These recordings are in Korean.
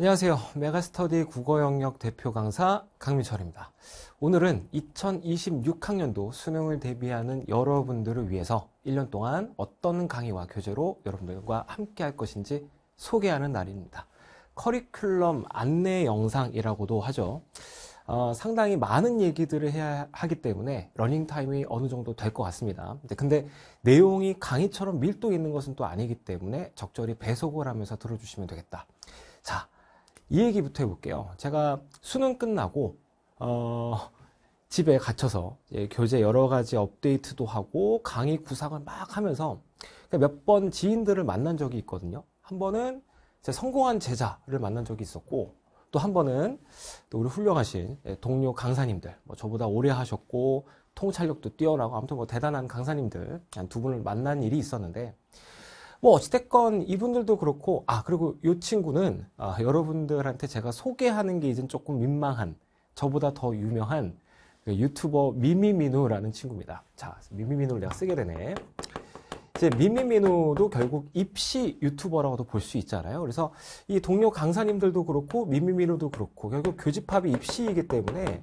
안녕하세요. 메가스터디 국어 영역 대표 강사 강민철입니다. 오늘은 2026학년도 수능을 대비하는 여러분들을 위해서 1년 동안 어떤 강의와 교재로 여러분들과 함께 할 것인지 소개하는 날입니다. 커리큘럼 안내 영상이라고도 하죠. 어, 상당히 많은 얘기들을 해야 하기 때문에 러닝 타임이 어느 정도 될 것 같습니다. 근데 내용이 강의처럼 밀도 있는 것은 또 아니기 때문에 적절히 배속을 하면서 들어주시면 되겠다. 자, 이 얘기부터 해볼게요. 제가 수능 끝나고 어, 집에 갇혀서 이제 교재 여러 가지 업데이트도 하고 강의 구상을 막 하면서 그러니까 몇번 지인들을 만난 적이 있거든요. 한 번은 제 성공한 제자를 만난 적이 있었고 또 한 번은 또 우리 훌륭하신 예, 동료 강사님들 뭐 저보다 오래 하셨고 통찰력도 뛰어나고 아무튼 뭐 대단한 강사님들 두 분을 만난 일이 있었는데 뭐 어찌됐건 이분들도 그렇고 아 그리고 이 친구는 아, 여러분들한테 제가 소개하는 게 이젠 조금 민망한 저보다 더 유명한 그 유튜버 미미미누라는 친구입니다. 자 미미미누를 내가 쓰게 되네. 이제 미미미누도 결국 입시 유튜버라고도 볼 수 있잖아요. 그래서 이 동료 강사님들도 그렇고 미미미누도 그렇고 결국 교집합이 입시이기 때문에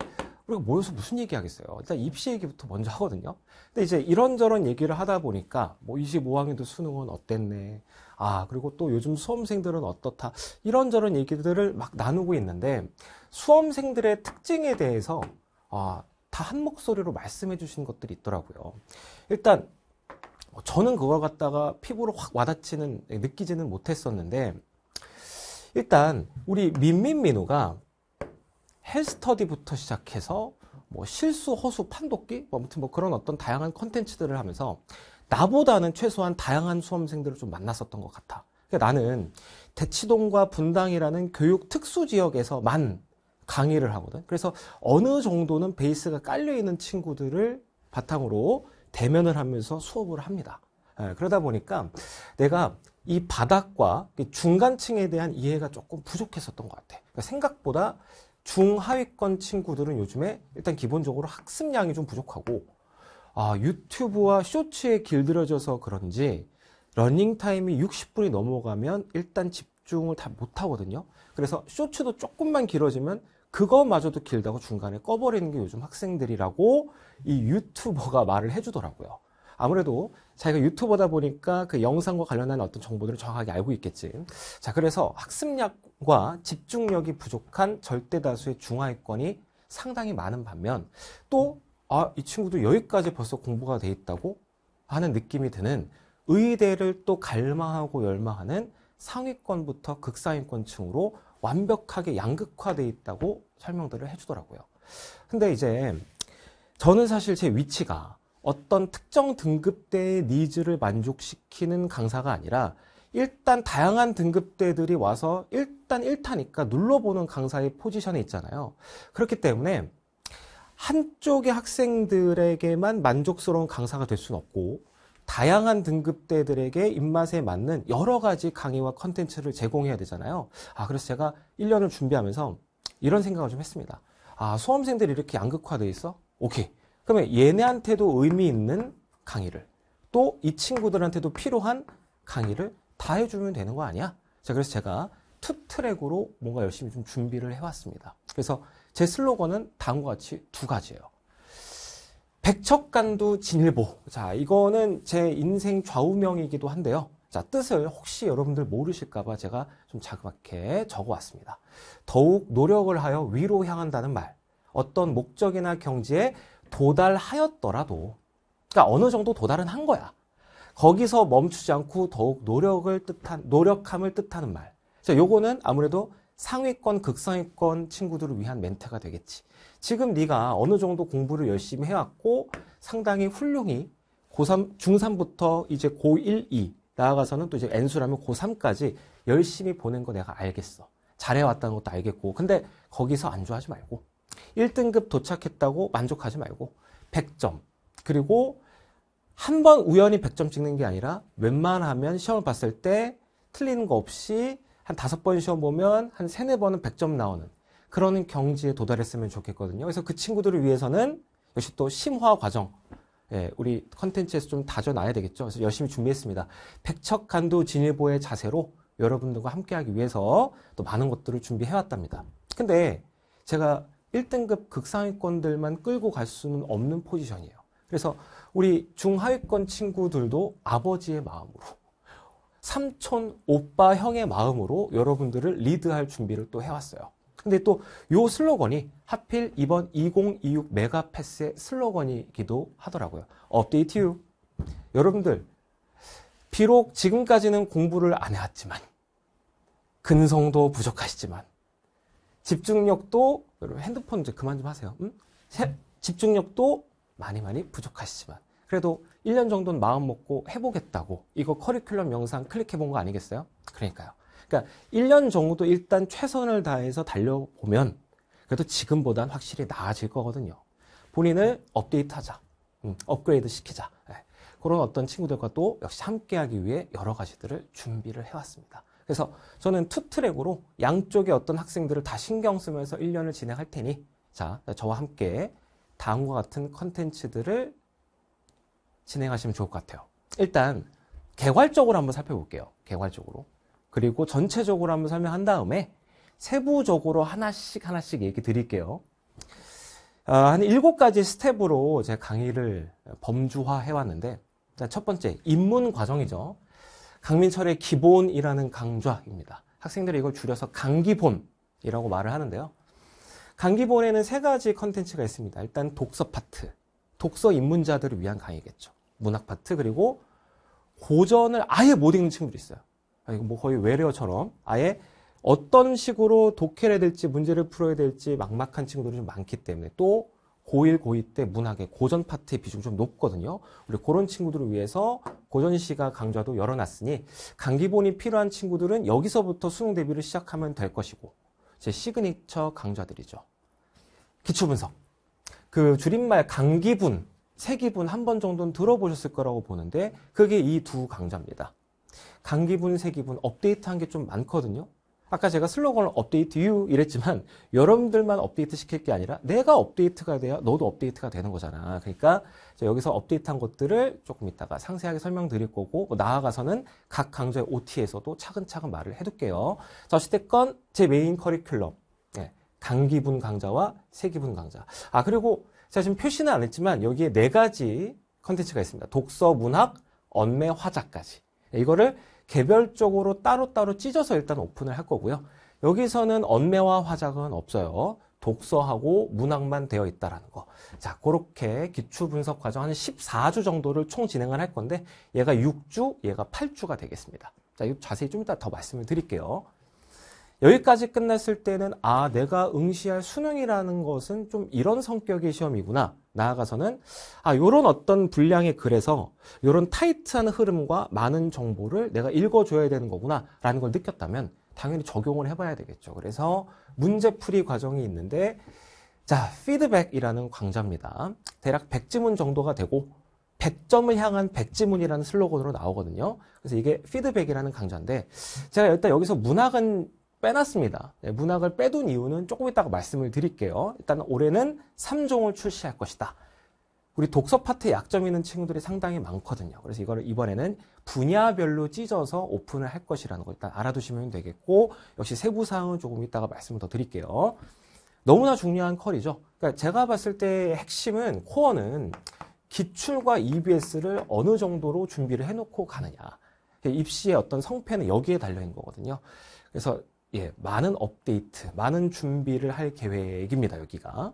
우리가 모여서 무슨 얘기 하겠어요? 일단 입시 얘기부터 먼저 하거든요. 근데 이제 이런저런 얘기를 하다 보니까 뭐 25학년도 수능은 어땠네. 아, 그리고 또 요즘 수험생들은 어떻다. 이런저런 얘기들을 막 나누고 있는데 수험생들의 특징에 대해서 아, 다 한 목소리로 말씀해 주신 것들이 있더라고요. 일단 뭐 저는 그걸 갖다가 피부로 확 와닿지는 느끼지는 못했었는데 일단 우리 민민민호가 헬스터디부터 시작해서 뭐 실수, 허수, 판독기 뭐 아무튼 뭐 그런 어떤 다양한 컨텐츠들을 하면서 나보다는 최소한 다양한 수험생들을 좀 만났었던 것 같아. 그러니까 나는 대치동과 분당이라는 교육 특수 지역에서만 강의를 하거든. 그래서 어느 정도는 베이스가 깔려 있는 친구들을 바탕으로 대면을 하면서 수업을 합니다. 예, 그러다 보니까 내가 이 바닥과 중간층에 대한 이해가 조금 부족했었던 것 같아. 그러니까 생각보다 중하위권 친구들은 요즘에 일단 기본적으로 학습량이 좀 부족하고 아, 유튜브와 쇼츠에 길들여져서 그런지 러닝 타임이 60분이 넘어가면 일단 집중을 다 못하거든요. 그래서 쇼츠도 조금만 길어지면 그거마저도 길다고 중간에 꺼버리는 게 요즘 학생들이라고 이 유튜버가 말을 해주더라고요. 아무래도 자기가 유튜버다 보니까 그 영상과 관련한 어떤 정보들을 정확하게 알고 있겠지. 자, 그래서 학습력과 집중력이 부족한 절대 다수의 중하위권이 상당히 많은 반면 또 아, 이 친구도 여기까지 벌써 공부가 돼 있다고 하는 느낌이 드는 의대를 또 갈망하고 열망하는 상위권부터 극상위권층으로 완벽하게 양극화돼 있다고 설명들을 해주더라고요. 근데 이제 저는 사실 제 위치가 어떤 특정 등급대의 니즈를 만족시키는 강사가 아니라 일단 다양한 등급대들이 와서 일단 1타니까 눌러보는 강사의 포지션에 있잖아요. 그렇기 때문에 한쪽의 학생들에게만 만족스러운 강사가 될 수는 없고 다양한 등급대들에게 입맛에 맞는 여러 가지 강의와 컨텐츠를 제공해야 되잖아요. 아, 그래서 제가 1년을 준비하면서 이런 생각을 좀 했습니다. 아, 수험생들이 이렇게 양극화돼 있어? 오케이. 그러면 얘네한테도 의미 있는 강의를 또 이 친구들한테도 필요한 강의를 다 해주면 되는 거 아니야? 자, 그래서 제가 투트랙으로 뭔가 열심히 좀 준비를 해왔습니다. 그래서 제 슬로건은 다음과 같이 두 가지예요. 백척간두 진일보. 자, 이거는 제 인생 좌우명이기도 한데요. 자, 뜻을 혹시 여러분들 모르실까봐 제가 좀 자그맣게 적어왔습니다. 더욱 노력을 하여 위로 향한다는 말. 어떤 목적이나 경지에 도달하였더라도 그러니까 어느 정도 도달은 한 거야. 거기서 멈추지 않고 더욱 노력을 뜻한 노력함을 뜻하는 말. 자, 요거는 아무래도 상위권 극상위권 친구들을 위한 멘트가 되겠지. 지금 네가 어느 정도 공부를 열심히 해왔고 상당히 훌륭히 고3 중3부터 이제 고1, 2 나아가서는 또 이제 엔수라면 고3까지 열심히 보낸 거 내가 알겠어. 잘해왔다는 것도 알겠고. 근데 거기서 안좋아하지 말고 1등급 도착했다고 만족하지 말고 100점 그리고 한 번 우연히 100점 찍는 게 아니라 웬만하면 시험을 봤을 때 틀리는 거 없이 한 다섯 번 시험 보면 한 세네 번은 100점 나오는 그런 경지에 도달했으면 좋겠거든요. 그래서 그 친구들을 위해서는 역시 또 심화 과정 예, 우리 컨텐츠에서 좀 다져놔야 되겠죠. 그래서 열심히 준비했습니다. 백척간도 진일보의 자세로 여러분들과 함께하기 위해서 또 많은 것들을 준비해왔답니다. 근데 제가 1등급 극상위권들만 끌고 갈 수는 없는 포지션이에요. 그래서 우리 중하위권 친구들도 아버지의 마음으로 삼촌, 오빠, 형의 마음으로 여러분들을 리드할 준비를 또 해왔어요. 근데 또 요 슬로건이 하필 이번 2026 메가패스의 슬로건이기도 하더라고요. 업데이트 유. 여러분들, 비록 지금까지는 공부를 안 해왔지만, 근성도 부족하시지만, 집중력도 핸드폰 이제 그만 좀 하세요. 음? 세, 집중력도 많이 많이 부족하시지만 그래도 1년 정도는 마음 먹고 해보겠다고 이거 커리큘럼 영상 클릭해 본 거 아니겠어요? 그러니까요. 그러니까 1년 정도 일단 최선을 다해서 달려보면 그래도 지금보단 확실히 나아질 거거든요. 본인을 업데이트하자, 음, 업그레이드 시키자. 네. 그런 어떤 친구들과 또 역시 함께하기 위해 여러 가지들을 준비를 해왔습니다. 그래서 저는 투 트랙으로 양쪽의 어떤 학생들을 다 신경 쓰면서 1년을 진행할 테니 자 저와 함께 다음과 같은 컨텐츠들을 진행하시면 좋을 것 같아요. 일단 개괄적으로 한번 살펴볼게요. 개괄적으로. 그리고 전체적으로 한번 설명한 다음에 세부적으로 하나씩 하나씩 얘기 드릴게요. 아, 한 일곱 가지 스텝으로 제 강의를 범주화해 왔는데 첫 번째 입문 과정이죠. 강민철의 기본이라는 강좌입니다. 학생들이 이걸 줄여서 강기본이라고 말을 하는데요. 강기본에는 세 가지 컨텐츠가 있습니다. 일단 독서 파트, 독서 입문자들을 위한 강의겠죠. 문학 파트 그리고 고전을 아예 못 읽는 친구들이 있어요. 아, 이거 뭐 거의 외래어처럼 아예 어떤 식으로 독해를 해야 될지 문제를 풀어야 될지 막막한 친구들이 좀 많기 때문에 또 고1, 고2 때 문학의 고전 파트의 비중이 좀 높거든요. 우리 그런 친구들을 위해서 고전 시가 강좌도 열어놨으니 강기본이 필요한 친구들은 여기서부터 수능 대비를 시작하면 될 것이고 제 시그니처 강좌들이죠. 기초분석. 그 줄임말 강기분, 세기분 한 번 정도는 들어보셨을 거라고 보는데 그게 이 두 강좌입니다. 강기분, 세기분 업데이트한 게 좀 많거든요. 아까 제가 슬로건을 업데이트 유 이랬지만 여러분들만 업데이트 시킬 게 아니라 내가 업데이트가 돼야 너도 업데이트가 되는 거잖아. 그러니까 여기서 업데이트한 것들을 조금 이따가 상세하게 설명드릴 거고 뭐 나아가서는 각 강좌의 OT에서도 차근차근 말을 해둘게요. 자 어쨌건 제 메인 커리큘럼 네, 예, 강기분 강좌와 세기분 강좌. 아 그리고 제가 지금 표시는 안 했지만 여기에 네 가지 컨텐츠가 있습니다. 독서, 문학, 언매, 화자까지. 예, 이거를 개별적으로 따로따로 찢어서 일단 오픈을 할 거고요. 여기서는 언매와 화작은 없어요. 독서하고 문학만 되어 있다라는 거. 자, 그렇게 기초 분석 과정 한 14주 정도를 총 진행을 할 건데 얘가 6주, 얘가 8주가 되겠습니다. 자, 이 자세히 좀 이따 더 말씀을 드릴게요. 여기까지 끝냈을 때는 아 내가 응시할 수능이라는 것은 좀 이런 성격의 시험이구나 나아가서는 아 요런 어떤 분량의 글에서 요런 타이트한 흐름과 많은 정보를 내가 읽어줘야 되는 거구나 라는 걸 느꼈다면 당연히 적용을 해봐야 되겠죠 그래서 문제풀이 과정이 있는데 자 피드백이라는 강좌입니다 대략 100지문 정도가 되고 100점을 향한 100지문이라는 슬로건으로 나오거든요. 그래서 이게 피드백이라는 강좌인데 제가 일단 여기서 문학은 빼놨습니다. 네, 문학을 빼둔 이유는 조금 이따가 말씀을 드릴게요. 일단 올해는 3종을 출시할 것이다. 우리 독서 파트 약점 있는 친구들이 상당히 많거든요. 그래서 이거를 이번에는 분야별로 찢어서 오픈을 할 것이라는 거 일단 알아두시면 되겠고 역시 세부 사항은 조금 이따가 말씀을 더 드릴게요. 너무나 중요한 컬이죠. 그러니까 제가 봤을 때 핵심은 코어는 기출과 EBS를 어느 정도로 준비를 해놓고 가느냐. 입시의 어떤 성패는 여기에 달려있는 거거든요. 그래서 예, 많은 업데이트, 많은 준비를 할 계획입니다. 여기가.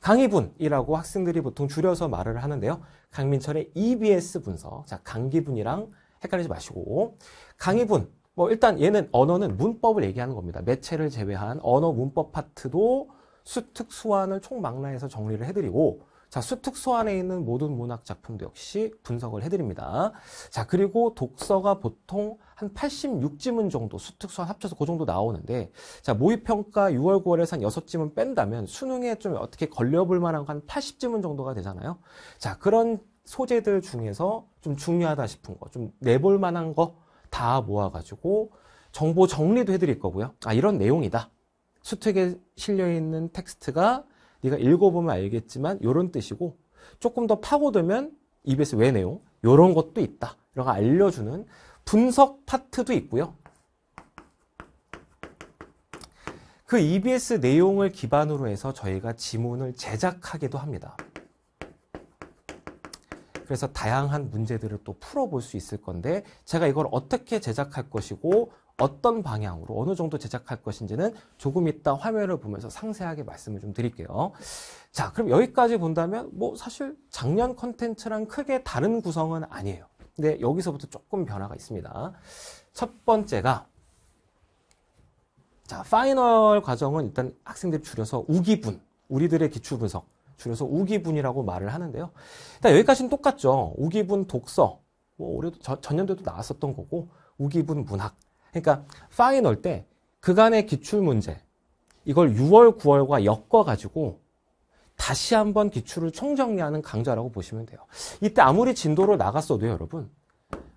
강의분이라고 학생들이 보통 줄여서 말을 하는데요. 강민철의 EBS 분석. 자, 강기분이랑 헷갈리지 마시고. 강의분. 뭐 일단 얘는 언어는 문법을 얘기하는 겁니다. 매체를 제외한 언어 문법 파트도 수특 수완을 총망라해서 정리를 해드리고 자, 수특소 안에 있는 모든 문학 작품도 역시 분석을 해드립니다. 자, 그리고 독서가 보통 한 86지문 정도 수특소 합쳐서 그 정도 나오는데, 자, 모의평가 6월, 9월에서 한 6지문 뺀다면 수능에 좀 어떻게 걸려볼 만한 한 80지문 정도가 되잖아요. 자, 그런 소재들 중에서 좀 중요하다 싶은 거, 좀 내볼 만한 거 다 모아가지고 정보 정리도 해드릴 거고요. 아, 이런 내용이다. 수특에 실려있는 텍스트가 네가 읽어보면 알겠지만 이런 뜻이고 조금 더 파고들면 e 에 s 왜 내용 이런 것도 있다. 이런 알려주는 분석 파트도 있고요. 그 EBS 내용을 기반으로 해서 저희가 지문을 제작하기도 합니다. 그래서 다양한 문제들을 또 풀어볼 수 있을 건데 제가 이걸 어떻게 제작할 것이고 어떤 방향으로 어느 정도 제작할 것인지는 조금 이따 화면을 보면서 상세하게 말씀을 좀 드릴게요. 자, 그럼 여기까지 본다면 뭐 사실 작년 컨텐츠랑 크게 다른 구성은 아니에요. 근데 여기서부터 조금 변화가 있습니다. 첫 번째가 자, 파이널 과정은 일단 학생들이 줄여서 우기분, 우리들의 기출 분석, 줄여서 우기분이라고 말을 하는데요. 일단 여기까지는 똑같죠. 우기분 독서, 뭐 올해도 저, 전년도에도 나왔었던 거고 우기분 문학, 그러니까 파이널때 그간의 기출 문제 이걸 6월, 9월과 엮어 가지고 다시 한번 기출을 총정리하는 강좌라고 보시면 돼요. 이때 아무리 진도를 나갔어도 여러분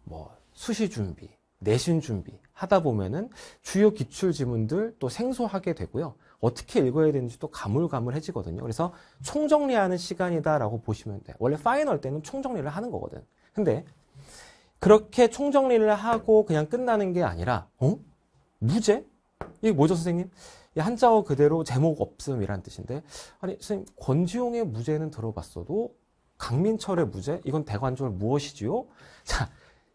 뭐 수시 준비, 내신 준비 하다 보면은 주요 기출 지문들 또 생소하게 되고요. 어떻게 읽어야 되는지 또 가물가물해지거든요. 그래서 총정리하는 시간이다라고 보시면 돼요. 원래 파이널 때는 총정리를 하는 거거든. 근데 그렇게 총정리를 하고 그냥 끝나는 게 아니라 어? 무죄? 이게 뭐죠 선생님? 한자어 그대로 제목 없음이란 뜻인데 아니 선생님 권지용의 무죄는 들어봤어도 강민철의 무죄? 이건 대관절 무엇이지요? 자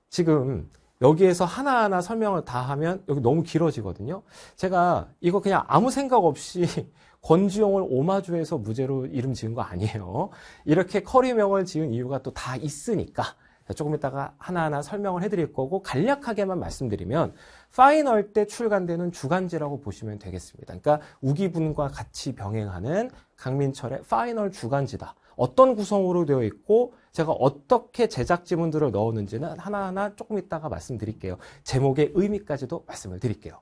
지금 여기에서 하나하나 설명을 다 하면 여기 너무 길어지거든요. 제가 이거 그냥 아무 생각 없이 권지용을 오마주해서 무죄로 이름 지은 거 아니에요. 이렇게 커리명을 지은 이유가 또 다 있으니까 조금 이따가 하나하나 설명을 해드릴 거고 간략하게만 말씀드리면 파이널 때 출간되는 주간지라고 보시면 되겠습니다. 그러니까 우기분과 같이 병행하는 강민철의 파이널 주간지다. 어떤 구성으로 되어 있고 제가 어떻게 제작 지문들을 넣었는지는 하나하나 조금 이따가 말씀드릴게요. 제목의 의미까지도 말씀을 드릴게요.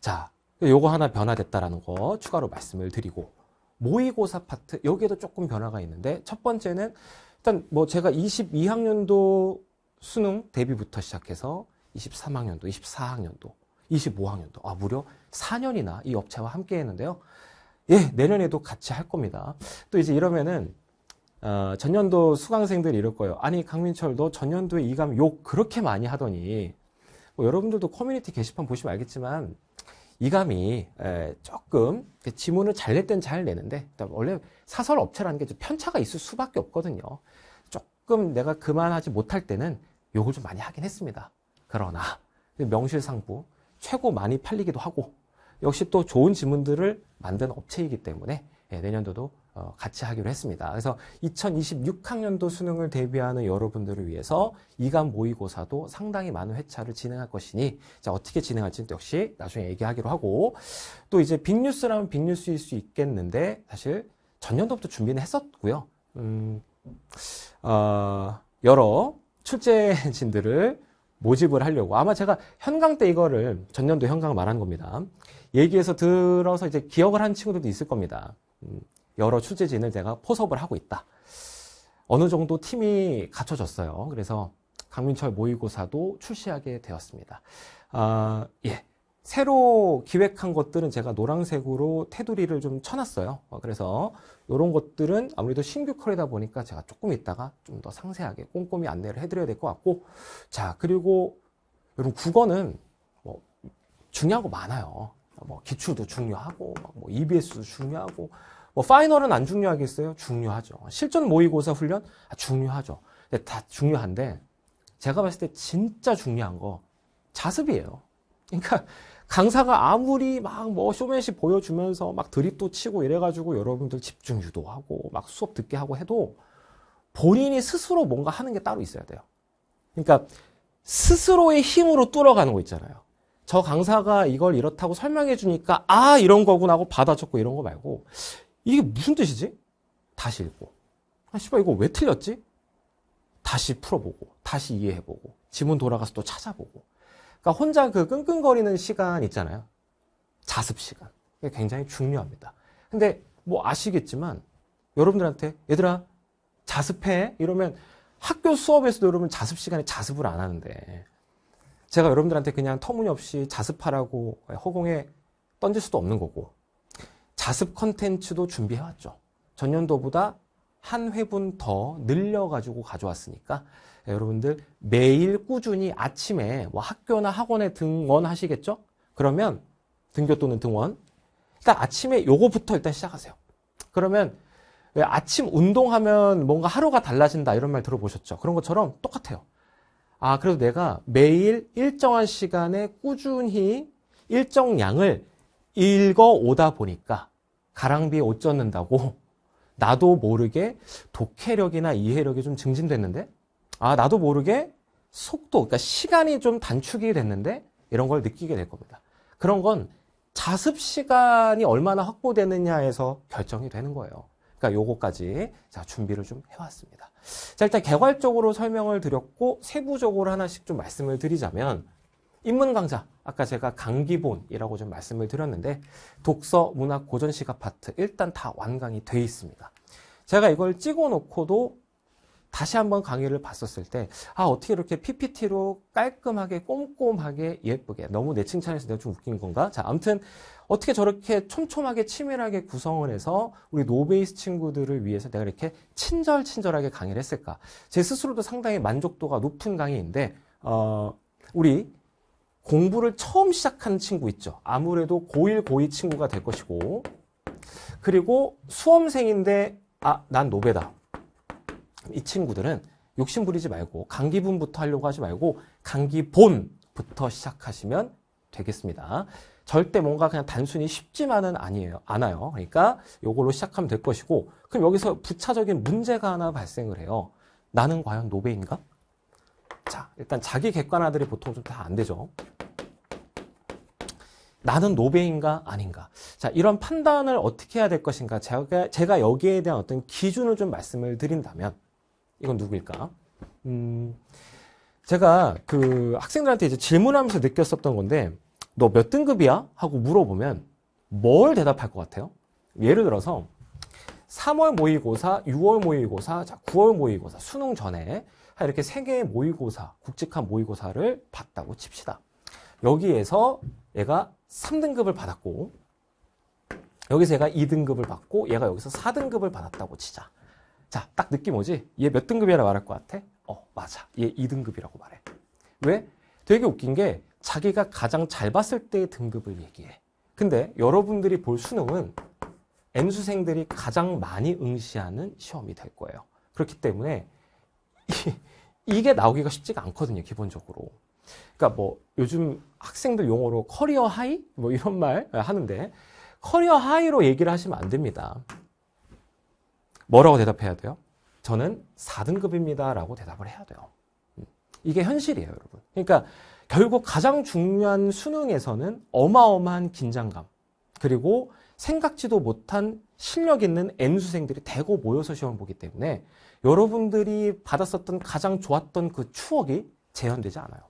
자, 요거 하나 변화됐다라는 거 추가로 말씀을 드리고 모의고사 파트 여기에도 조금 변화가 있는데 첫 번째는 일단 뭐 제가 22학년도 수능 데뷔부터 시작해서 23학년도, 24학년도, 25학년도, 아, 무려 4년이나 이 업체와 함께 했는데요. 예, 내년에도 같이 할 겁니다. 또 이제 이러면은, 어, 전년도 수강생들이 이럴 거예요. 아니, 강민철, 도 전년도에 이감 욕 그렇게 많이 하더니, 뭐 여러분들도 커뮤니티 게시판 보시면 알겠지만, 이감이 예, 조금 지문을 잘낼땐잘 내는데 원래 사설 업체라는 게 편차가 있을 수밖에 없거든요. 조금 내가 그만하지 못할 때는 욕을 좀 많이 하긴 했습니다. 그러나 그 명실상부 최고 많이 팔리기도 하고 역시 또 좋은 지문들을 만든 업체이기 때문에 예, 내년도도 어, 같이 하기로 했습니다. 그래서 2026학년도 수능을 대비하는 여러분들을 위해서 이간 모의고사도 상당히 많은 회차를 진행할 것이니 자, 어떻게 진행할지는 역시 나중에 얘기하기로 하고 또 이제 빅뉴스라면 빅뉴스일 수 있겠는데 사실 전년도부터 준비는 했었고요. 음, 어, 여러 출제진들을 모집을 하려고 아마 제가 현강 때 이거를 전년도 현강 말한 겁니다. 얘기해서 들어서 이제 기억을 한 친구들도 있을 겁니다. 음, 여러 취재진을 제가 포섭을 하고 있다. 어느 정도 팀이 갖춰졌어요. 그래서 강민철 모의고사도 출시하게 되었습니다. 아, 예. 새로 기획한 것들은 제가 노란색으로 테두리를 좀 쳐놨어요. 어, 그래서 이런 것들은 아무래도 신규 컬이다 보니까 제가 조금 있다가 좀 더 상세하게 꼼꼼히 안내를 해드려야 될 것 같고 자 그리고 여러분 국어는 뭐중요하고 많아요. 뭐 기출도 중요하고 뭐 EBS도 중요하고 뭐 파이널은 안 중요하겠어요? 중요하죠. 실전 모의고사 훈련? 아, 중요하죠. 근데 다 중요한데 제가 봤을 때 진짜 중요한 거 자습이에요. 그러니까 강사가 아무리 막 뭐 쇼맨십 보여주면서 막 드립도 치고 이래가지고 여러분들 집중 유도하고 막 수업 듣게 하고 해도 본인이 스스로 뭔가 하는 게 따로 있어야 돼요. 그러니까 스스로의 힘으로 뚫어가는 거 있잖아요. 저 강사가 이걸 이렇다고 설명해 주니까 아 이런 거구나 하고 받아쳤고 이런 거 말고 이게 무슨 뜻이지? 다시 읽고. 아, 씨발, 이거 왜 틀렸지? 다시 풀어보고, 다시 이해해보고, 지문 돌아가서 또 찾아보고. 그러니까 혼자 그 끙끙거리는 시간 있잖아요. 자습 시간. 이게 굉장히 중요합니다. 근데 뭐 아시겠지만, 여러분들한테, 얘들아, 자습해? 이러면 학교 수업에서도 여러분 자습 시간에 자습을 안 하는데, 제가 여러분들한테 그냥 터무니없이 자습하라고 허공에 던질 수도 없는 거고, 자습 컨텐츠도 준비해왔죠. 전년도보다 한 회분 더 늘려가지고 가져왔으니까 예, 여러분들 매일 꾸준히 아침에 뭐 학교나 학원에 등원하시겠죠? 그러면 등교 또는 등원 일단 아침에 요거부터 일단 시작하세요. 그러면 왜 아침 운동하면 뭔가 하루가 달라진다 이런 말 들어보셨죠? 그런 것처럼 똑같아요. 아, 그래도 내가 매일 일정한 시간에 꾸준히 일정 양을 읽어 오다 보니까 가랑비에 옷 젖는다고 나도 모르게 독해력이나 이해력이 좀 증진됐는데 아 나도 모르게 속도 그러니까 시간이 좀 단축이 됐는데 이런 걸 느끼게 될 겁니다. 그런 건 자습 시간이 얼마나 확보되느냐에서 결정이 되는 거예요. 그러니까 요거까지 자 준비를 좀 해왔습니다. 자 일단 개괄적으로 설명을 드렸고 세부적으로 하나씩 좀 말씀을 드리자면 입문 강좌 아까 제가 강기본이라고 좀 말씀을 드렸는데 독서 문학 고전시가 파트 일단 다 완강이 돼 있습니다. 제가 이걸 찍어놓고도 다시 한번 강의를 봤었을 때, 아, 어떻게 이렇게 PPT로 깔끔하게, 꼼꼼하게, 예쁘게. 너무 내 칭찬해서 내가 좀 웃긴 건가? 자, 아무튼 어떻게 저렇게 촘촘하게, 치밀하게 구성을 해서 우리 노베이스 친구들을 위해서 내가 이렇게 친절친절하게 강의를 했을까? 제 스스로도 상당히 만족도가 높은 강의인데, 어, 우리 공부를 처음 시작한 친구 있죠. 아무래도 고1, 고2 친구가 될 것이고 그리고 수험생인데 아, 난 노베다. 이 친구들은 욕심 부리지 말고 강기분부터 하려고 하지 말고 강기본부터 시작하시면 되겠습니다. 절대 뭔가 그냥 단순히 쉽지만은 아니에요. 않아요. 그러니까 이걸로 시작하면 될 것이고 그럼 여기서 부차적인 문제가 하나 발생을 해요. 나는 과연 노베인가? 자, 일단 자기 객관화들이 보통 좀 다 안 되죠. 나는 노베인가 아닌가. 자, 이런 판단을 어떻게 해야 될 것인가. 제가, 제가 여기에 대한 어떤 기준을 좀 말씀을 드린다면, 이건 누구일까? 음, 제가 그 학생들한테 이제 질문하면서 느꼈었던 건데, 너 몇 등급이야? 하고 물어보면 뭘 대답할 것 같아요? 예를 들어서, 3월 모의고사, 6월 모의고사, 자, 9월 모의고사, 수능 전에 이렇게 세 개의 모의고사, 국직한 모의고사를 봤다고 칩시다. 여기에서 얘가 3등급을 받았고 여기서 얘가 2등급을 받고 얘가 여기서 4등급을 받았다고 치자. 자, 딱 느낌 오지? 얘 몇 등급이라 고 말할 것 같아? 어, 맞아. 얘 2등급이라고 말해. 왜? 되게 웃긴 게 자기가 가장 잘 봤을 때의 등급을 얘기해. 근데 여러분들이 볼 수능은 M수생들이 가장 많이 응시하는 시험이 될 거예요. 그렇기 때문에 이, 이게 나오기가 쉽지가 않거든요, 기본적으로. 그러니까 뭐 요즘 학생들 용어로 커리어 하이 뭐 이런 말 하는데 커리어 하이로 얘기를 하시면 안 됩니다. 뭐라고 대답해야 돼요? 저는 4등급입니다. 라고 대답을 해야 돼요. 이게 현실이에요, 여러분. 그러니까 결국 가장 중요한 수능에서는 어마어마한 긴장감, 그리고 생각지도 못한 실력 있는 N수생들이 대거 모여서 시험을 보기 때문에 여러분들이 받았었던 가장 좋았던 그 추억이 재현되지 않아요.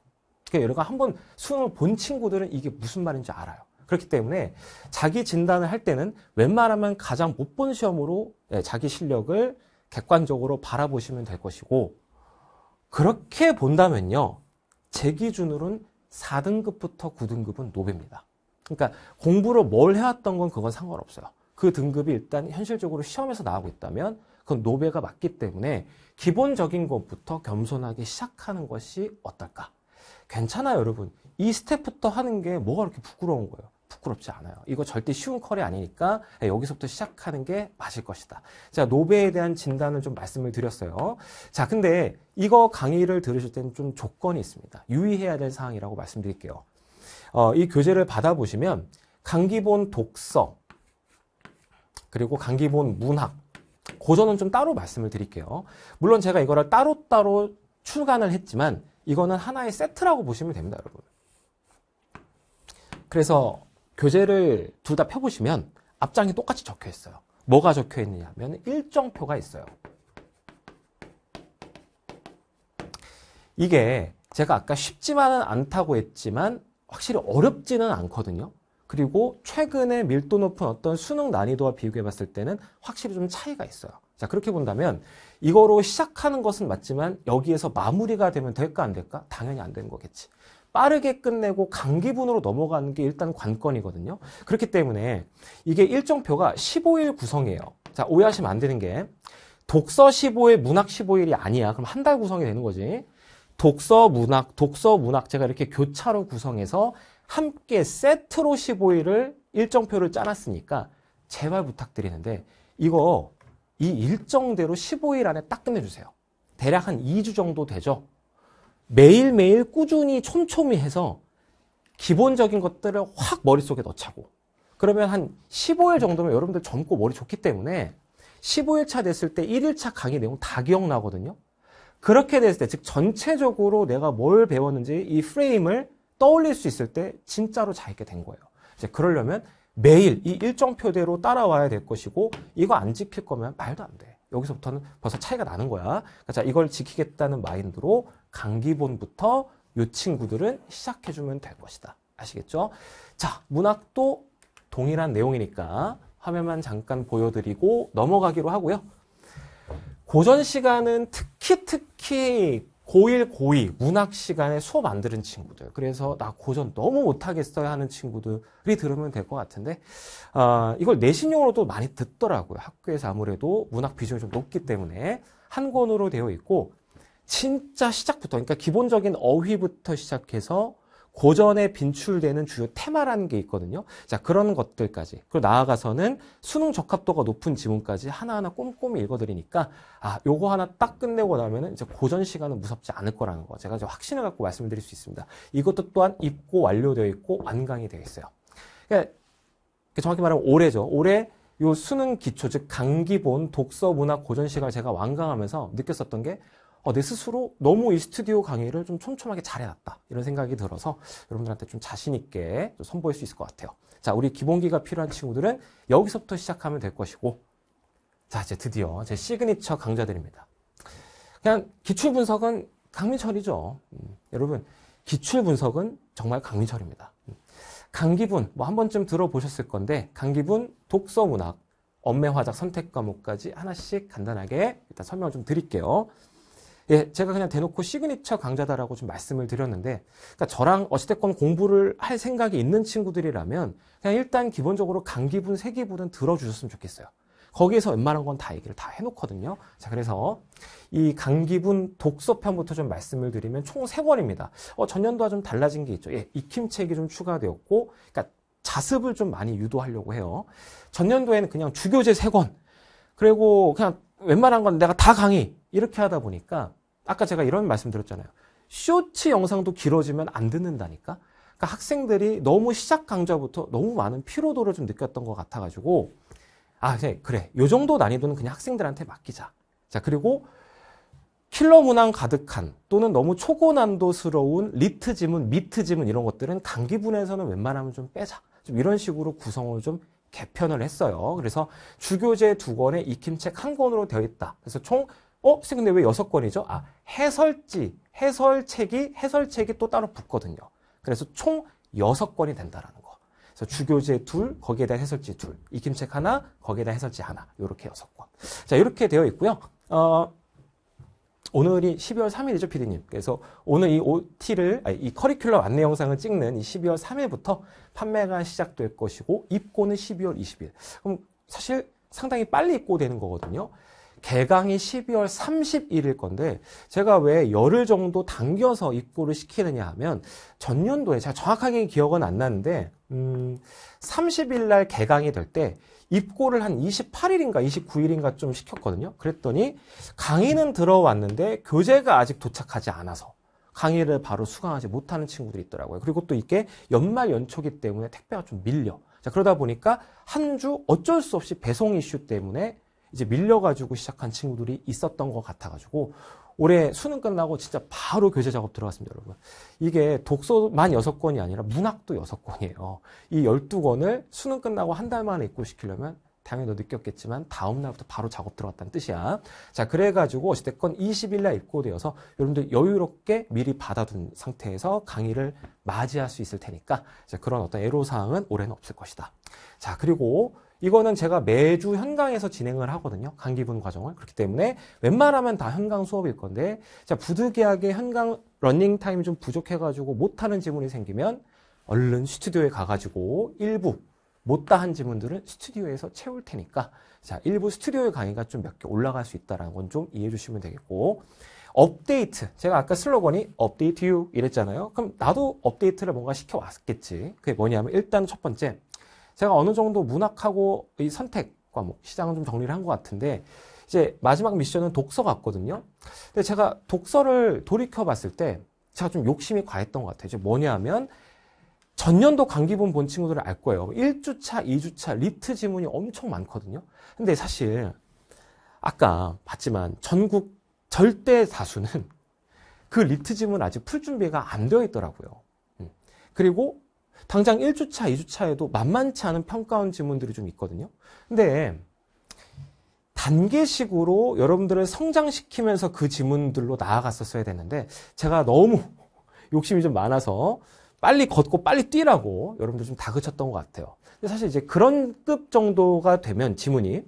어떻게 여러가 한 번 수능을 본 친구들은 이게 무슨 말인지 알아요. 그렇기 때문에 자기 진단을 할 때는 웬만하면 가장 못 본 시험으로 예, 자기 실력을 객관적으로 바라보시면 될 것이고 그렇게 본다면요. 제 기준으로는 4등급부터 9등급은 노배입니다. 그러니까 공부를 뭘 해왔던 건 그건 상관없어요. 그 등급이 일단 현실적으로 시험에서 나오고 있다면 그건 노배가 맞기 때문에 기본적인 것부터 겸손하게 시작하는 것이 어떨까? 괜찮아요, 여러분. 이 스텝부터 하는 게 뭐가 그렇게 부끄러운 거예요? 부끄럽지 않아요. 이거 절대 쉬운 컬이 아니니까 여기서부터 시작하는 게 맞을 것이다. 자, 노베에 대한 진단을 좀 말씀을 드렸어요. 자, 근데 이거 강의를 들으실 때는 좀 조건이 있습니다. 유의해야 될 사항이라고 말씀드릴게요. 어, 이 교재를 받아보시면 강기본 독서 그리고 강기본 문학 고전은 좀 따로 말씀을 드릴게요. 물론 제가 이거를 따로따로 출간을 했지만 이거는 하나의 세트라고 보시면 됩니다, 여러분. 그래서 교재를 둘 다 펴보시면 앞장이 똑같이 적혀 있어요. 뭐가 적혀 있느냐 하면 일정표가 있어요. 이게 제가 아까 쉽지만은 않다고 했지만 확실히 어렵지는 않거든요. 그리고 최근에 밀도 높은 어떤 수능 난이도와 비교해 봤을 때는 확실히 좀 차이가 있어요. 자, 그렇게 본다면 이거로 시작하는 것은 맞지만 여기에서 마무리가 되면 될까 안 될까? 당연히 안 되는 거겠지. 빠르게 끝내고 강기분으로 넘어가는 게 일단 관건이거든요. 그렇기 때문에 이게 일정표가 15일 구성이에요. 자, 오해하시면 안 되는 게 독서 15일, 문학 15일이 아니야. 그럼 한 달 구성이 되는 거지. 독서, 문학, 독서, 문학 제가 이렇게 교차로 구성해서 함께 세트로 15일을 일정표를 짜놨으니까 제발 부탁드리는데 이거 이 일정대로 15일 안에 딱 끝내주세요. 대략 한 2주 정도 되죠. 매일매일 꾸준히 촘촘히 해서 기본적인 것들을 확 머릿속에 넣자고. 그러면 한 15일 정도면 여러분들 젊고 머리 좋기 때문에 15일 차 됐을 때 1일 차 강의 내용 다 기억나거든요. 그렇게 됐을 때, 즉 전체적으로 내가 뭘 배웠는지 이 프레임을 떠올릴 수 있을 때 진짜로 잘 있게 된 거예요. 이제 그러려면 매일 이 일정표대로 따라와야 될 것이고 이거 안 지킬 거면 말도 안 돼. 여기서부터는 벌써 차이가 나는 거야. 자, 그러니까 이걸 지키겠다는 마인드로 강기본부터 이 친구들은 시작해주면 될 것이다. 아시겠죠? 자, 문학도 동일한 내용이니까 화면만 잠깐 보여드리고 넘어가기로 하고요. 고전 시간은 특히 특히 고1, 고2 문학 시간에 수업 안 들은 친구들 그래서 나 고전 너무 못하겠어요 하는 친구들이 들으면 될 것 같은데 어, 이걸 내신용으로도 많이 듣더라고요 학교에서 아무래도 문학 비중이 좀 높기 때문에 한 권으로 되어 있고 진짜 시작부터 그러니까 기본적인 어휘부터 시작해서 고전에 빈출되는 주요 테마라는 게 있거든요. 자, 그런 것들까지. 그리고 나아가서는 수능 적합도가 높은 지문까지 하나하나 꼼꼼히 읽어드리니까, 아, 요거 하나 딱 끝내고 나면은 이제 고전 시간은 무섭지 않을 거라는 거. 제가 이제 확신을 갖고 말씀드릴 수 있습니다. 이것도 또한 입고 완료되어 있고 완강이 되어 있어요. 그러니까 정확히 말하면 올해죠. 올해 요 수능 기초, 즉, 강기본, 독서, 문화 고전 시간을 제가 완강하면서 느꼈었던 게, 어, 내 스스로 너무 이 스튜디오 강의를 좀 촘촘하게 잘해놨다 이런 생각이 들어서 여러분들한테 좀 자신 있게 좀 선보일 수 있을 것 같아요. 자, 우리 기본기가 필요한 친구들은 여기서부터 시작하면 될 것이고, 자, 이제 드디어 제 시그니처 강좌들입니다. 그냥 기출 분석은 강민철이죠. 음, 여러분, 기출 분석은 정말 강민철입니다. 음, 강기분, 뭐 한 번쯤 들어보셨을 건데, 강기분, 독서 문학, 엄매화작 선택 과목까지 하나씩 간단하게 일단 설명을 좀 드릴게요. 예, 제가 그냥 대놓고 시그니처 강좌다라고 좀 말씀을 드렸는데, 그러니까 저랑 어찌됐건 공부를 할 생각이 있는 친구들이라면, 그냥 일단 기본적으로 강기분, 세기분은 들어주셨으면 좋겠어요. 거기에서 웬만한 건 다 얘기를 다 해놓거든요. 자, 그래서 이 강기분 독서편부터 좀 말씀을 드리면 총 세권입니다 어, 전년도와 좀 달라진 게 있죠. 예, 익힘책이 좀 추가되었고, 그러니까 자습을 좀 많이 유도하려고 해요. 전년도에는 그냥 주교제 세권 그리고 그냥 웬만한 건 내가 다 강의, 이렇게 하다 보니까 아까 제가 이런 말씀 드렸잖아요. 쇼츠 영상도 길어지면 안 듣는다니까? 그러니까 학생들이 너무 시작 강좌부터 너무 많은 피로도를 좀 느꼈던 것 같아가지고, 아, 그래, 네, 그래. 요 정도 난이도는 그냥 학생들한테 맡기자. 자, 그리고 킬러 문항 가득한 또는 너무 초고난도스러운 리트 지문, 미트 지문 이런 것들은 강기분에서는 웬만하면 좀 빼자. 좀 이런 식으로 구성을 좀 개편을 했어요. 그래서 주교재 두 권에 익힘책 한 권으로 되어 있다. 그래서 총 어? 선생 근데 왜 여섯 권이죠? 아, 해설지, 해설책이, 해설책이 또 따로 붙거든요. 그래서 총 여섯 권이 된다라는 거. 그래서 주교제 둘, 거기에 대한 해설지 둘, 익힘책 하나, 거기에 대한 해설지 하나. 이렇게 여섯 권. 자, 이렇게 되어 있고요. 어, 오늘이 12월 3일이죠, 피디님. 그래서 오늘 이 OT를, 아니, 이 커리큘럼 안내 영상을 찍는 이 12월 3일부터 판매가 시작될 것이고, 입고는 12월 20일. 그럼 사실 상당히 빨리 입고되는 거거든요. 개강이 12월 31일 건데 제가 왜 열흘 정도 당겨서 입고를 시키느냐 하면 전년도에 제가 정확하게 기억은 안 나는데 음 30일 날 개강이 될 때 입고를 한 28일인가 29일인가 좀 시켰거든요. 그랬더니 강의는 들어왔는데 교재가 아직 도착하지 않아서 강의를 바로 수강하지 못하는 친구들이 있더라고요. 그리고 또 이게 연말 연초기 때문에 택배가 좀 밀려. 자, 그러다 보니까 한 주 어쩔 수 없이 배송 이슈 때문에 이제 밀려가지고 시작한 친구들이 있었던 것 같아가지고 올해 수능 끝나고 진짜 바로 교재 작업 들어갔습니다, 여러분. 이게 독서만 6권이 아니라 문학도 6권이에요. 이 12권을 수능 끝나고 한 달 만에 입고시키려면 당연히 너 느꼈겠지만 다음 날부터 바로 작업 들어갔다는 뜻이야. 자, 그래가지고 어찌됐건 20일 날 입고되어서 여러분들 여유롭게 미리 받아둔 상태에서 강의를 맞이할 수 있을 테니까 그런 어떤 애로사항은 올해는 없을 것이다. 자, 그리고 이거는 제가 매주 현강에서 진행을 하거든요. 강기분 과정을. 그렇기 때문에 웬만하면 다 현강 수업일 건데, 자, 부득이하게 현강 러닝 타임이 좀 부족해가지고 못하는 질문이 생기면 얼른 스튜디오에 가가지고 일부 못다한 질문들은 스튜디오에서 채울 테니까, 자, 일부 스튜디오의 강의가 좀 몇 개 올라갈 수 있다라는 건 좀 이해해 주시면 되겠고, 업데이트. 제가 아까 슬로건이 업데이트 유 이랬잖아요. 그럼 나도 업데이트를 뭔가 시켜왔겠지. 그게 뭐냐면 일단 첫 번째, 제가 어느 정도 문학하고 이 선택 과목 뭐 시장은 좀 정리를 한 것 같은데 이제 마지막 미션은 독서 같거든요. 근데 제가 독서를 돌이켜 봤을 때 제가 좀 욕심이 과했던 것 같아요. 뭐냐면 전년도 강기본 본 친구들을 알 거예요. 1주차, 2주차 리트 지문이 엄청 많거든요. 근데 사실 아까 봤지만 전국 절대 다수는 그 리트 지문 아직 풀 준비가 안 되어 있더라고요. 음. 그리고 당장 1주차, 2주차에도 만만치 않은 평가원 지문들이 좀 있거든요. 근데 단계식으로 여러분들을 성장시키면서 그 지문들로 나아갔었어야 되는데 제가 너무 욕심이 좀 많아서 빨리 걷고 빨리 뛰라고 여러분들 좀 다그쳤던 것 같아요. 근데 사실 이제 그런 급 정도가 되면 지문이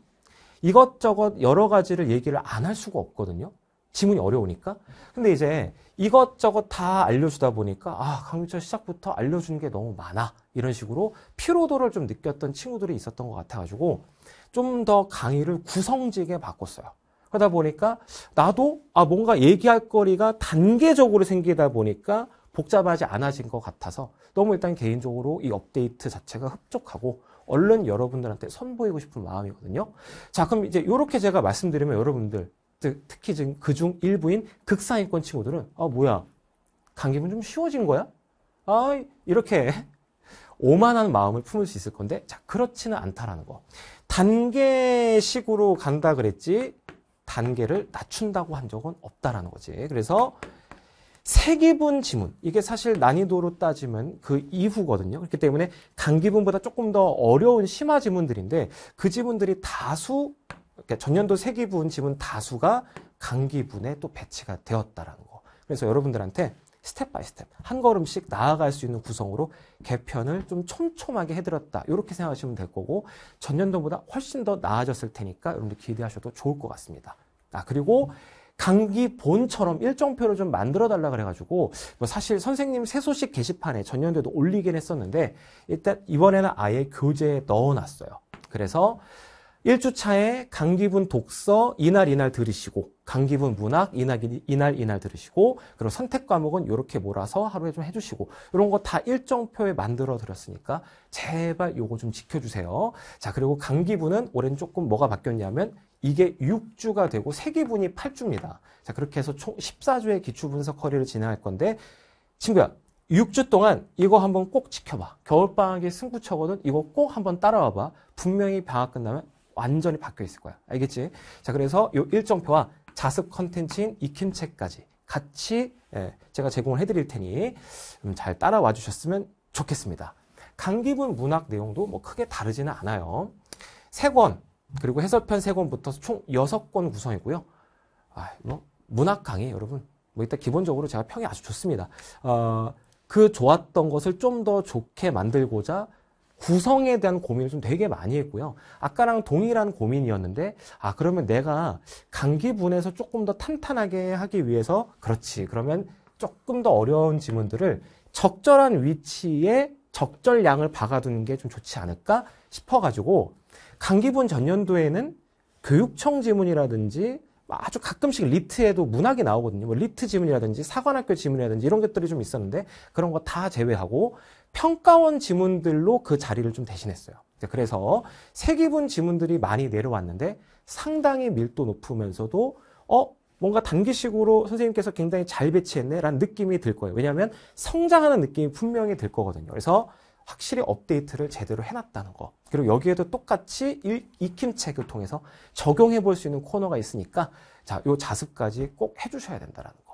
이것저것 여러 가지를 얘기를 안 할 수가 없거든요. 지문이 어려우니까. 근데 이제 이것저것 다 알려주다 보니까 아 강민철 시작부터 알려주는 게 너무 많아 이런 식으로 피로도를 좀 느꼈던 친구들이 있었던 것 같아가지고 좀 더 강의를 구성지게 바꿨어요. 그러다 보니까 나도 아 뭔가 얘기할 거리가 단계적으로 생기다 보니까 복잡하지 않아진 것 같아서 너무 일단 개인적으로 이 업데이트 자체가 흡족하고 얼른 여러분들한테 선보이고 싶은 마음이거든요. 자, 그럼 이제 이렇게 제가 말씀드리면 여러분들 특히 지금 그중 일부인 극상위권 친구들은 아 뭐야 감기면 좀 쉬워진 거야? 아 이렇게 오만한 마음을 품을 수 있을 건데 자 그렇지는 않다라는 거 단계식으로 간다 그랬지 단계를 낮춘다고 한 적은 없다라는 거지 그래서 세기분 지문 이게 사실 난이도로 따지면 그 이후거든요 그렇기 때문에 단기분보다 조금 더 어려운 심화 지문들인데 그 지문들이 다수 그러니까 전년도 세기분 지분 다수가 강기분에 또 배치가 되었다라는 거. 그래서 여러분들한테 스텝 바이 스텝 한 걸음씩 나아갈 수 있는 구성으로 개편을 좀 촘촘하게 해드렸다 이렇게 생각하시면 될 거고 전년도보다 훨씬 더 나아졌을 테니까 여러분들 기대하셔도 좋을 것 같습니다 아 그리고 강기 본처럼 일정표를 좀 만들어 달라 그래가지고 뭐 사실 선생님 새 소식 게시판에 전년도에도 올리긴 했었는데 일단 이번에는 아예 교재에 넣어놨어요 그래서 1주차에 강기분 독서 이날 이날 들으시고 강기분 문학 이날 이날 이날 들으시고 그리고 선택 과목은 이렇게 몰아서 하루에 좀 해주시고 이런 거 다 일정표에 만들어 드렸으니까 제발 요거 좀 지켜주세요. 자 그리고 강기분은 올해는 조금 뭐가 바뀌었냐면 이게 6주가 되고 세기분이 8주입니다. 자 그렇게 해서 총 14주의 기출분석 커리를 진행할 건데 친구야 6주 동안 이거 한번 꼭 지켜봐. 겨울방학에 승부처거든. 이거 꼭 한번 따라와봐. 분명히 방학 끝나면 완전히 바뀌어 있을 거야. 알겠지? 자, 그래서 요 일정표와 자습 컨텐츠인 익힘책까지 같이 예, 제가 제공을 해드릴 테니 음, 잘 따라와 주셨으면 좋겠습니다. 강기분 문학 내용도 뭐 크게 다르지는 않아요. 세 권 그리고 해설편 세 권부터 총6권 구성이고요. 아, 뭐 문학 강의 여러분 뭐 일단 기본적으로 제가 평이 아주 좋습니다. 어, 그 좋았던 것을 좀 더 좋게 만들고자 구성에 대한 고민을 좀 되게 많이 했고요. 아까랑 동일한 고민이었는데, 아, 그러면 내가 강기분에서 조금 더 탄탄하게 하기 위해서, 그렇지. 그러면 조금 더 어려운 지문들을 적절한 위치에 적절량을 박아두는 게 좀 좋지 않을까 싶어가지고, 강기분 전년도에는 교육청 지문이라든지 뭐 아주 가끔씩 리트에도 문학이 나오거든요. 뭐 리트 지문이라든지 사관학교 지문이라든지 이런 것들이 좀 있었는데 그런 거 다 제외하고 평가원 지문들로 그 자리를 좀 대신했어요. 그래서 세기분 지문들이 많이 내려왔는데 상당히 밀도 높으면서도 어 뭔가 단기식으로 선생님께서 굉장히 잘 배치했네라는 느낌이 들 거예요. 왜냐하면 성장하는 느낌이 분명히 들 거거든요. 그래서 확실히 업데이트를 제대로 해놨다는 거. 그리고 여기에도 똑같이 일, 익힘책을 통해서 적용해 볼 수 있는 코너가 있으니까 자, 요 자습까지 꼭 해주셔야 된다라는 거.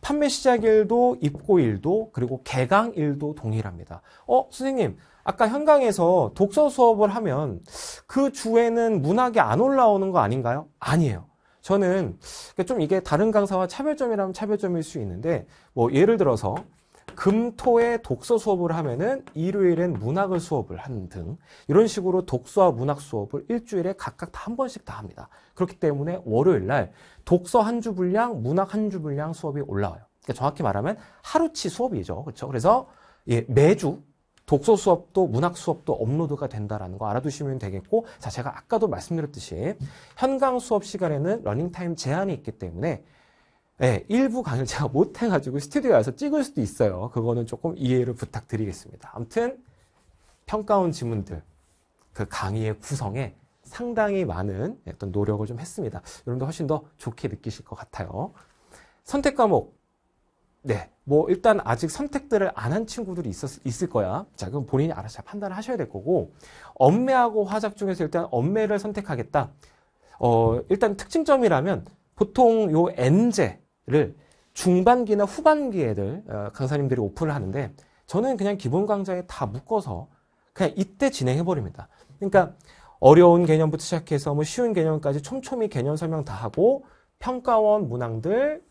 판매 시작일도 입고일도 그리고 개강일도 동일합니다. 어, 선생님, 아까 현강에서 독서 수업을 하면 그 주에는 문학이 안 올라오는 거 아닌가요? 아니에요. 저는 좀 이게 다른 강사와 차별점이라면 차별점일 수 있는데 뭐 예를 들어서 금토에 독서 수업을 하면은 일요일엔 문학을 수업을 하는 등 이런 식으로 독서와 문학 수업을 일주일에 각각 다 한 번씩 다 합니다. 그렇기 때문에 월요일 날 독서 한 주 분량, 문학 한 주 분량 수업이 올라와요. 그러니까 정확히 말하면 하루치 수업이죠. 그렇죠? 그래서 예, 매주 독서 수업도 문학 수업도 업로드가 된다라는 거 알아두시면 되겠고 자 제가 아까도 말씀드렸듯이 현강 수업 시간에는 러닝타임 제한이 있기 때문에 네, 일부 강의를 제가 못해가지고 스튜디오에 와서 찍을 수도 있어요. 그거는 조금 이해를 부탁드리겠습니다. 아무튼 평가원 지문들, 그 강의의 구성에 상당히 많은 어떤 노력을 좀 했습니다. 여러분도 훨씬 더 좋게 느끼실 것 같아요. 선택 과목. 네. 뭐, 일단 아직 선택들을 안 한 친구들이 있었, 있을 거야. 자, 그럼 본인이 알아서 판단을 하셔야 될 거고, 엄매하고 화작 중에서 일단 엄매를 선택하겠다. 어, 일단 특징점이라면 보통 요 N제, 를 중반기나 후반기에들 어, 강사님들이 오픈을 하는데 저는 그냥 기본 강좌에 다 묶어서 그냥 이때 진행해 버립니다. 그러니까 어려운 개념부터 시작해서 뭐 쉬운 개념까지 촘촘히 개념 설명 다 하고 평가원 문항들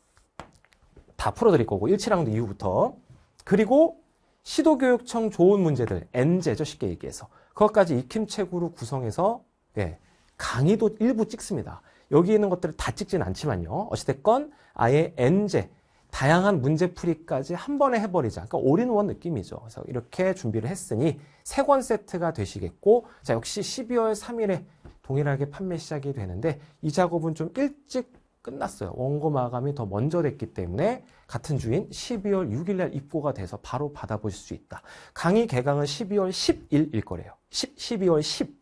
다 풀어드릴 거고 1칠학도 이후부터 그리고 시도교육청 좋은 문제들 N제죠 쉽게 얘기해서 그것까지 익힘책으로 구성해서 예, 강의도 일부 찍습니다. 여기 있는 것들을 다 찍진 않지만요. 어찌됐건 아예 N제, 다양한 문제풀이까지 한 번에 해버리자. 그러니까 올인원 느낌이죠. 그래서 이렇게 준비를 했으니 세 권 세트가 되시겠고 자 역시 12월 3일에 동일하게 판매 시작이 되는데 이 작업은 좀 일찍 끝났어요. 원고 마감이 더 먼저 됐기 때문에 같은 주인 12월 6일 날 입고가 돼서 바로 받아보실 수 있다. 강의 개강은 12월 10일일 거래요. 10, 12월 10.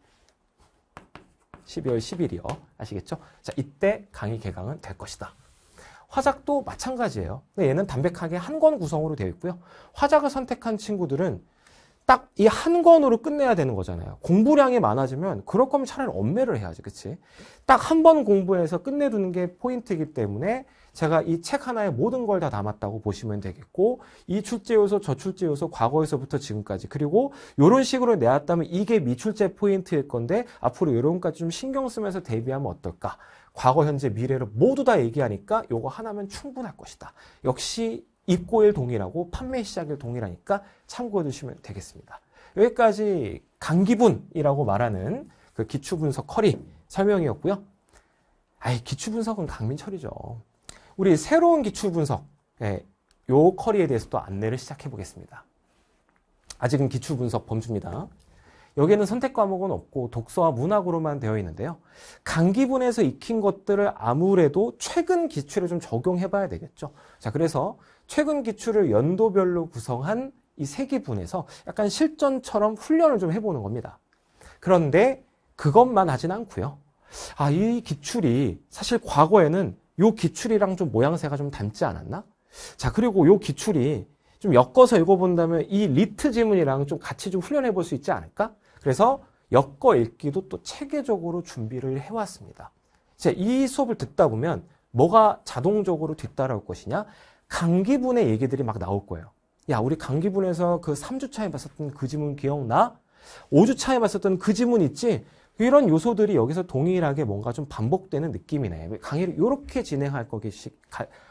12월 10일이요. 아시겠죠? 자, 이때 강의 개강은 될 것이다. 화작도 마찬가지예요. 근데 얘는 담백하게 한 권 구성으로 되어 있고요. 화작을 선택한 친구들은 딱 이 한 권으로 끝내야 되는 거잖아요. 공부량이 많아지면 그럴 거면 차라리 엄매를 해야지, 그치? 딱 한 번 공부해서 끝내두는 게 포인트이기 때문에 제가 이 책 하나에 모든 걸 다 담았다고 보시면 되겠고 이 출제 요소, 저 출제 요소, 과거에서부터 지금까지 그리고 이런 식으로 내왔다면 이게 미출제 포인트일 건데 앞으로 이런 것까지 좀 신경 쓰면서 대비하면 어떨까? 과거, 현재, 미래를 모두 다 얘기하니까 요거 하나면 충분할 것이다. 역시 입고일 동일하고 판매 시작일 동일하니까 참고해 주시면 되겠습니다. 여기까지 강기분이라고 말하는 그 기초분석 커리 설명이었고요. 아이, 기초분석은 강민철이죠. 우리 새로운 기출분석 예, 요 커리에 대해서 도 안내를 시작해 보겠습니다. 아직은 기출분석 범주입니다. 여기에는 선택 과목은 없고 독서와 문학으로만 되어 있는데요. 강기분에서 익힌 것들을 아무래도 최근 기출에 좀 적용해 봐야 되겠죠. 자, 그래서 최근 기출을 연도별로 구성한 이 세기분에서 약간 실전처럼 훈련을 좀 해보는 겁니다. 그런데 그것만 하진 않고요. 아, 이 기출이 사실 과거에는 요 기출이랑 좀 모양새가 좀 닮지 않았나? 자, 그리고 요 기출이 좀 엮어서 읽어본다면 이 리트 지문이랑 좀 같이 좀 훈련해 볼 수 있지 않을까? 그래서 엮어 읽기도 또 체계적으로 준비를 해왔습니다. 이제 이 수업을 듣다 보면 뭐가 자동적으로 뒤따라올 것이냐? 강기분의 얘기들이 막 나올 거예요. 야, 우리 강기분에서 그 3주 차에 봤었던 그 지문 기억나? 5주 차에 봤었던 그 지문 있지? 이런 요소들이 여기서 동일하게 뭔가 좀 반복되는 느낌이네. 강의를 이렇게 진행할 것이,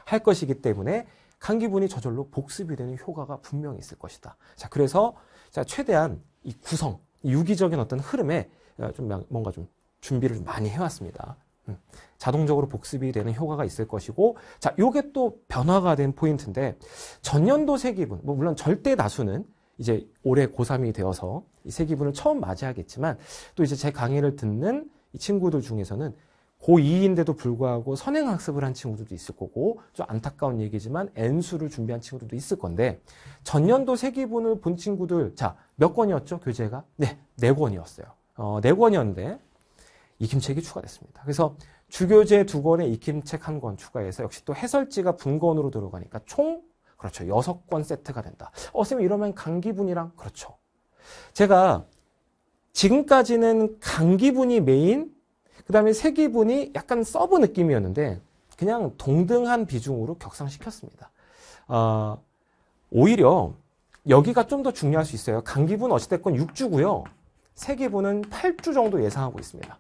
할 것이기 때문에 강기분이 저절로 복습이 되는 효과가 분명히 있을 것이다. 자, 그래서 자, 최대한 이 구성, 유기적인 어떤 흐름에 어, 좀 뭔가 좀 준비를 많이 해왔습니다. 음. 자동적으로 복습이 되는 효과가 있을 것이고, 자, 요게 또 변화가 된 포인트인데, 전년도 세기분, 뭐 물론 절대 나수는 이제 올해 고3이 되어서 이 세기분을 처음 맞이하겠지만, 또 이제 제 강의를 듣는 이 친구들 중에서는 고2인데도 불구하고 선행학습을 한 친구들도 있을 거고 좀 안타까운 얘기지만 N수를 준비한 친구들도 있을 건데 전년도 세기분을 본 친구들 자몇 권이었죠 교재가? 네, 네 권이었어요. 어, 네 권이었는데 익힘책이 추가됐습니다. 그래서 주교재 두 권에 익힘책 한 권 추가해서 역시 또 해설지가 분권으로 들어가니까 총 그렇죠. 여섯 권 세트가 된다. 어, 선생님 이러면 강기분이랑 그렇죠. 제가 지금까지는 강기분이 메인 그 다음에 세 기분이 약간 서브 느낌이었는데 그냥 동등한 비중으로 격상시켰습니다. 어, 오히려 여기가 좀 더 중요할 수 있어요. 강기분 어찌됐건 6주고요. 세기분은 8주 정도 예상하고 있습니다.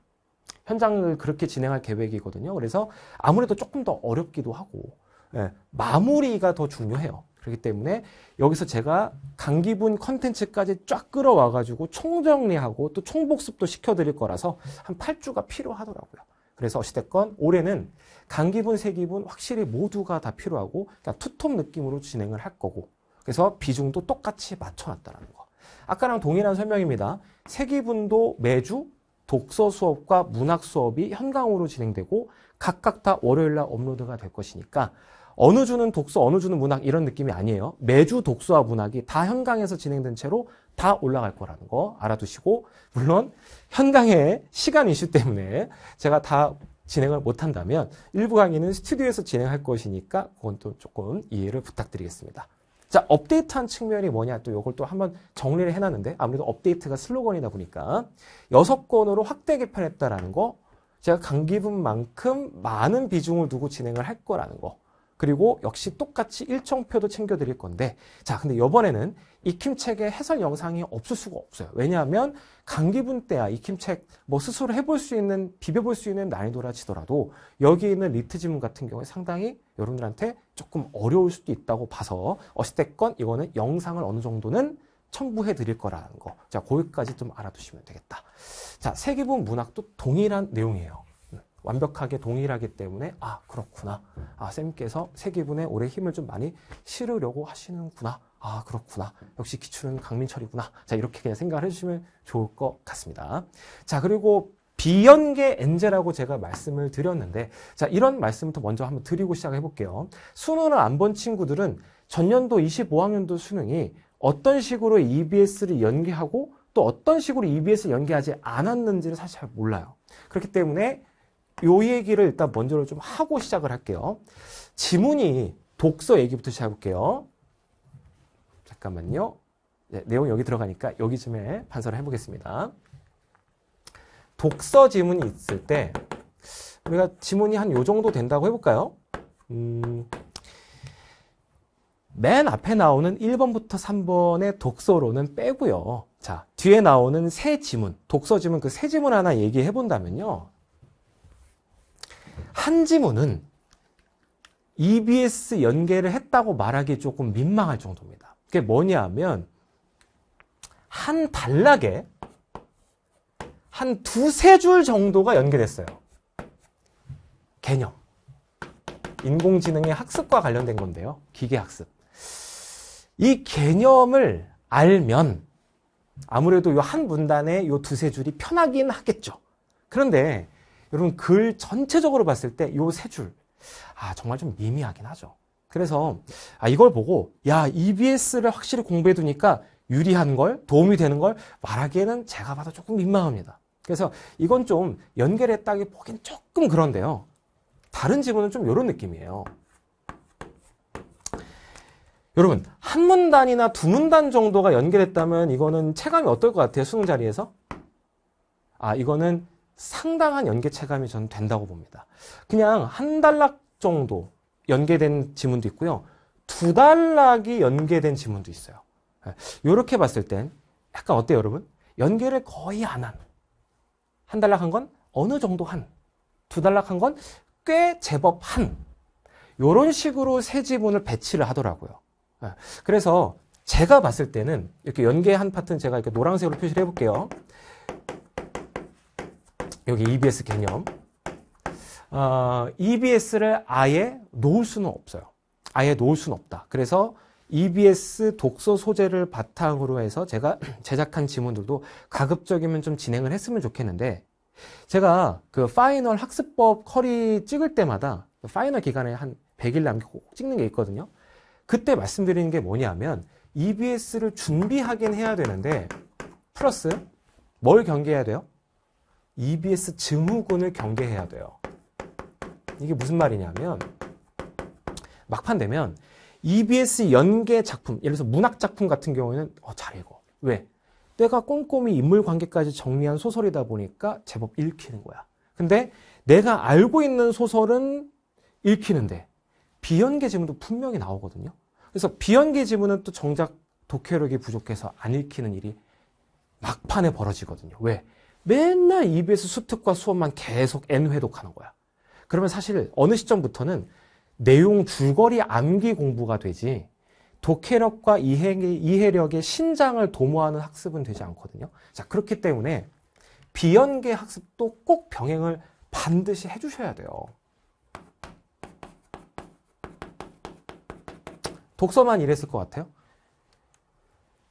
현장을 그렇게 진행할 계획이거든요. 그래서 아무래도 조금 더 어렵기도 하고 예, 마무리가 더 중요해요. 그렇기 때문에 여기서 제가 강기분 컨텐츠까지 쫙 끌어와가지고 총정리하고 또 총복습도 시켜드릴 거라서 한 8주가 필요하더라고요. 그래서 어찌됐건 올해는 강기분, 세기분 확실히 모두가 다 필요하고 투톱 느낌으로 진행을 할 거고 그래서 비중도 똑같이 맞춰놨다라는 거. 아까랑 동일한 설명입니다. 세기분도 매주 독서 수업과 문학 수업이 현강으로 진행되고 각각 다 월요일 날 업로드가 될 것이니까 어느 주는 독서, 어느 주는 문학 이런 느낌이 아니에요. 매주 독서와 문학이 다 현강에서 진행된 채로 다 올라갈 거라는 거 알아두시고 물론 현강의 시간 이슈 때문에 제가 다 진행을 못한다면 일부 강의는 스튜디오에서 진행할 것이니까 그건 또 조금 이해를 부탁드리겠습니다. 자, 업데이트한 측면이 뭐냐 또 이걸 또 한번 정리를 해놨는데 아무래도 업데이트가 슬로건이다 보니까 여섯 권으로 확대 개편했다라는 거 제가 강기분만큼 많은 비중을 두고 진행을 할 거라는 거 그리고 역시 똑같이 일정표도 챙겨드릴 건데 자 근데 이번에는 익힘책의 해설 영상이 없을 수가 없어요. 왜냐하면 강기분 때야 익힘책 뭐 스스로 해볼 수 있는 비벼볼 수 있는 난이도라 치더라도 여기 있는 리트 지문 같은 경우에 상당히 여러분들한테 조금 어려울 수도 있다고 봐서 어찌됐건 이거는 영상을 어느 정도는 첨부해 드릴 거라는 거. 자, 거기까지 좀 알아두시면 되겠다. 자, 세계부 문학도 동일한 내용이에요. 완벽하게 동일하기 때문에 아 그렇구나 아 쌤께서 세기분에 올해 힘을 좀 많이 실으려고 하시는구나 아 그렇구나 역시 기출은 강민철이구나 자 이렇게 그냥 생각을 해주시면 좋을 것 같습니다 자 그리고 비연계 엔제라고 제가 말씀을 드렸는데 자 이런 말씀부터 먼저 한번 드리고 시작해 볼게요 수능을 안 본 친구들은 전년도 25학년도 수능이 어떤 식으로 EBS를 연계하고 또 어떤 식으로 EBS를 연계하지 않았는지를 사실 잘 몰라요 그렇기 때문에 요 얘기를 일단 먼저 좀 하고 시작을 할게요. 지문이 독서 얘기부터 시작해볼게요 잠깐만요. 네, 내용 여기 들어가니까 여기쯤에 반서를 해보겠습니다. 독서 지문이 있을 때 우리가 지문이 한 요 정도 된다고 해볼까요? 음, 맨 앞에 나오는 1번부터 3번의 독서로는 빼고요. 자, 뒤에 나오는 새 지문, 독서 지문 그 새 지문 하나 얘기해 본다면요. 한지문은 EBS 연계를 했다고 말하기 조금 민망할 정도입니다. 그게 뭐냐 하면 한 단락에 한 두세 줄 정도가 연계됐어요. 개념. 인공지능의 학습과 관련된 건데요. 기계학습. 이 개념을 알면 아무래도 이 한 문단에 이 두세 줄이 편하긴 하겠죠. 그런데 여러분 글 전체적으로 봤을 때 요 세 줄. 아, 정말 좀 미미하긴 하죠. 그래서 아, 이걸 보고 야, EBS를 확실히 공부해 두니까 유리한 걸, 도움이 되는 걸 말하기에는 제가 봐도 조금 민망합니다. 그래서 이건 좀 연결했다기 보기엔 조금 그런데요. 다른 지문은 좀 이런 느낌이에요. 여러분, 한 문단이나 두 문단 정도가 연결했다면 이거는 체감이 어떨 것 같아요? 수능 자리에서? 아, 이거는 상당한 연계 체감이 저는 된다고 봅니다. 그냥 한 단락 정도 연계된 지문도 있고요. 두 단락이 연계된 지문도 있어요. 이렇게 예, 봤을 땐 약간 어때요, 여러분? 연계를 거의 안 한. 한 단락 한 건 어느 정도 한. 두 단락 한 건 꽤 제법 한. 요런 식으로 세 지문을 배치를 하더라고요. 예, 그래서 제가 봤을 때는 이렇게 연계한 파트는 제가 이렇게 노란색으로 표시를 해볼게요. 여기 EBS 개념. 어, EBS를 아예 놓을 수는 없어요. 아예 놓을 수는 없다. 그래서 EBS 독서 소재를 바탕으로 해서 제가 제작한 지문들도 가급적이면 좀 진행을 했으면 좋겠는데 제가 그 파이널 학습법 커리 찍을 때마다 그 파이널 기간에 한 100일 남기고 찍는 게 있거든요. 그때 말씀드리는 게 뭐냐면 EBS를 준비하긴 해야 되는데 플러스 뭘 경계해야 돼요? EBS 증후군을 경계해야 돼요. 이게 무슨 말이냐면 막판 되면 EBS 연계 작품, 예를 들어서 문학 작품 같은 경우에는 어, 잘 읽어. 왜? 내가 꼼꼼히 인물 관계까지 정리한 소설이다 보니까 제법 읽히는 거야. 근데 내가 알고 있는 소설은 읽히는데 비연계 지문도 분명히 나오거든요. 그래서 비연계 지문은 또 정작 독해력이 부족해서 안 읽히는 일이 막판에 벌어지거든요. 왜? 맨날 EBS 수특과 수업만 계속 N회독하는 거야. 그러면 사실 어느 시점부터는 내용 줄거리 암기 공부가 되지 독해력과 이해, 이해력의 신장을 도모하는 학습은 되지 않거든요. 자 그렇기 때문에 비연계 학습도 꼭 병행을 반드시 해주셔야 돼요. 독서만 이랬을 것 같아요.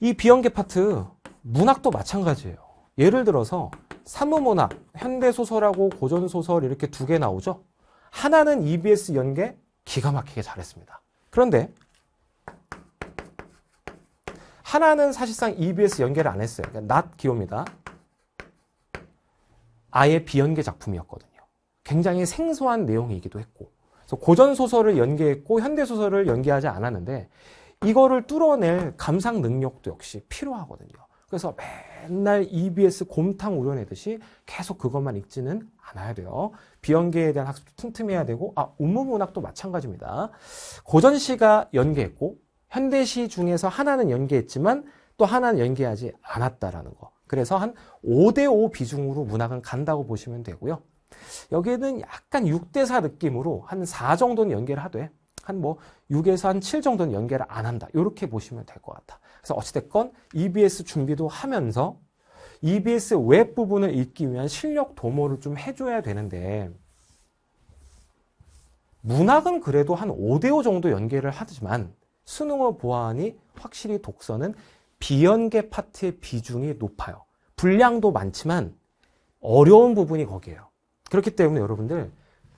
이 비연계 파트 문학도 마찬가지예요. 예를 들어서 사무문화, 현대소설하고 고전소설 이렇게 두 개 나오죠. 하나는 EBS 연계 기가 막히게 잘했습니다. 그런데 하나는 사실상 EBS 연계를 안 했어요. 그러니까 낫 기호입니다. 아예 비연계 작품이었거든요. 굉장히 생소한 내용이기도 했고 그래서 고전 소설을 연계했고 현대 소설을 연계하지 않았는데 이거를 뚫어낼 감상 능력도 역시 필요하거든요. 그래서 맨날 EBS 곰탕 우려내듯이 계속 그것만 읽지는 않아야 돼요. 비연계에 대한 학습도 틈틈해야 되고 아 운문문학도 마찬가지입니다. 고전시가 연계했고 현대시 중에서 하나는 연계했지만 또 하나는 연계하지 않았다라는 거. 그래서 한 5대5 비중으로 문학은 간다고 보시면 되고요. 여기에는 약간 6대4 느낌으로 한 4 정도는 연계를 하되 한뭐 6에서 한 7 정도는 연계를 안 한다. 이렇게 보시면 될 것 같아. 그래서 어찌됐건 EBS 준비도 하면서 EBS 웹 부분을 읽기 위한 실력 도모를 좀 해줘야 되는데 문학은 그래도 한 5대5 정도 연계를 하지만 수능을보완하니 확실히 독서는 비연계 파트의 비중이 높아요. 분량도 많지만 어려운 부분이 거기에요. 그렇기 때문에 여러분들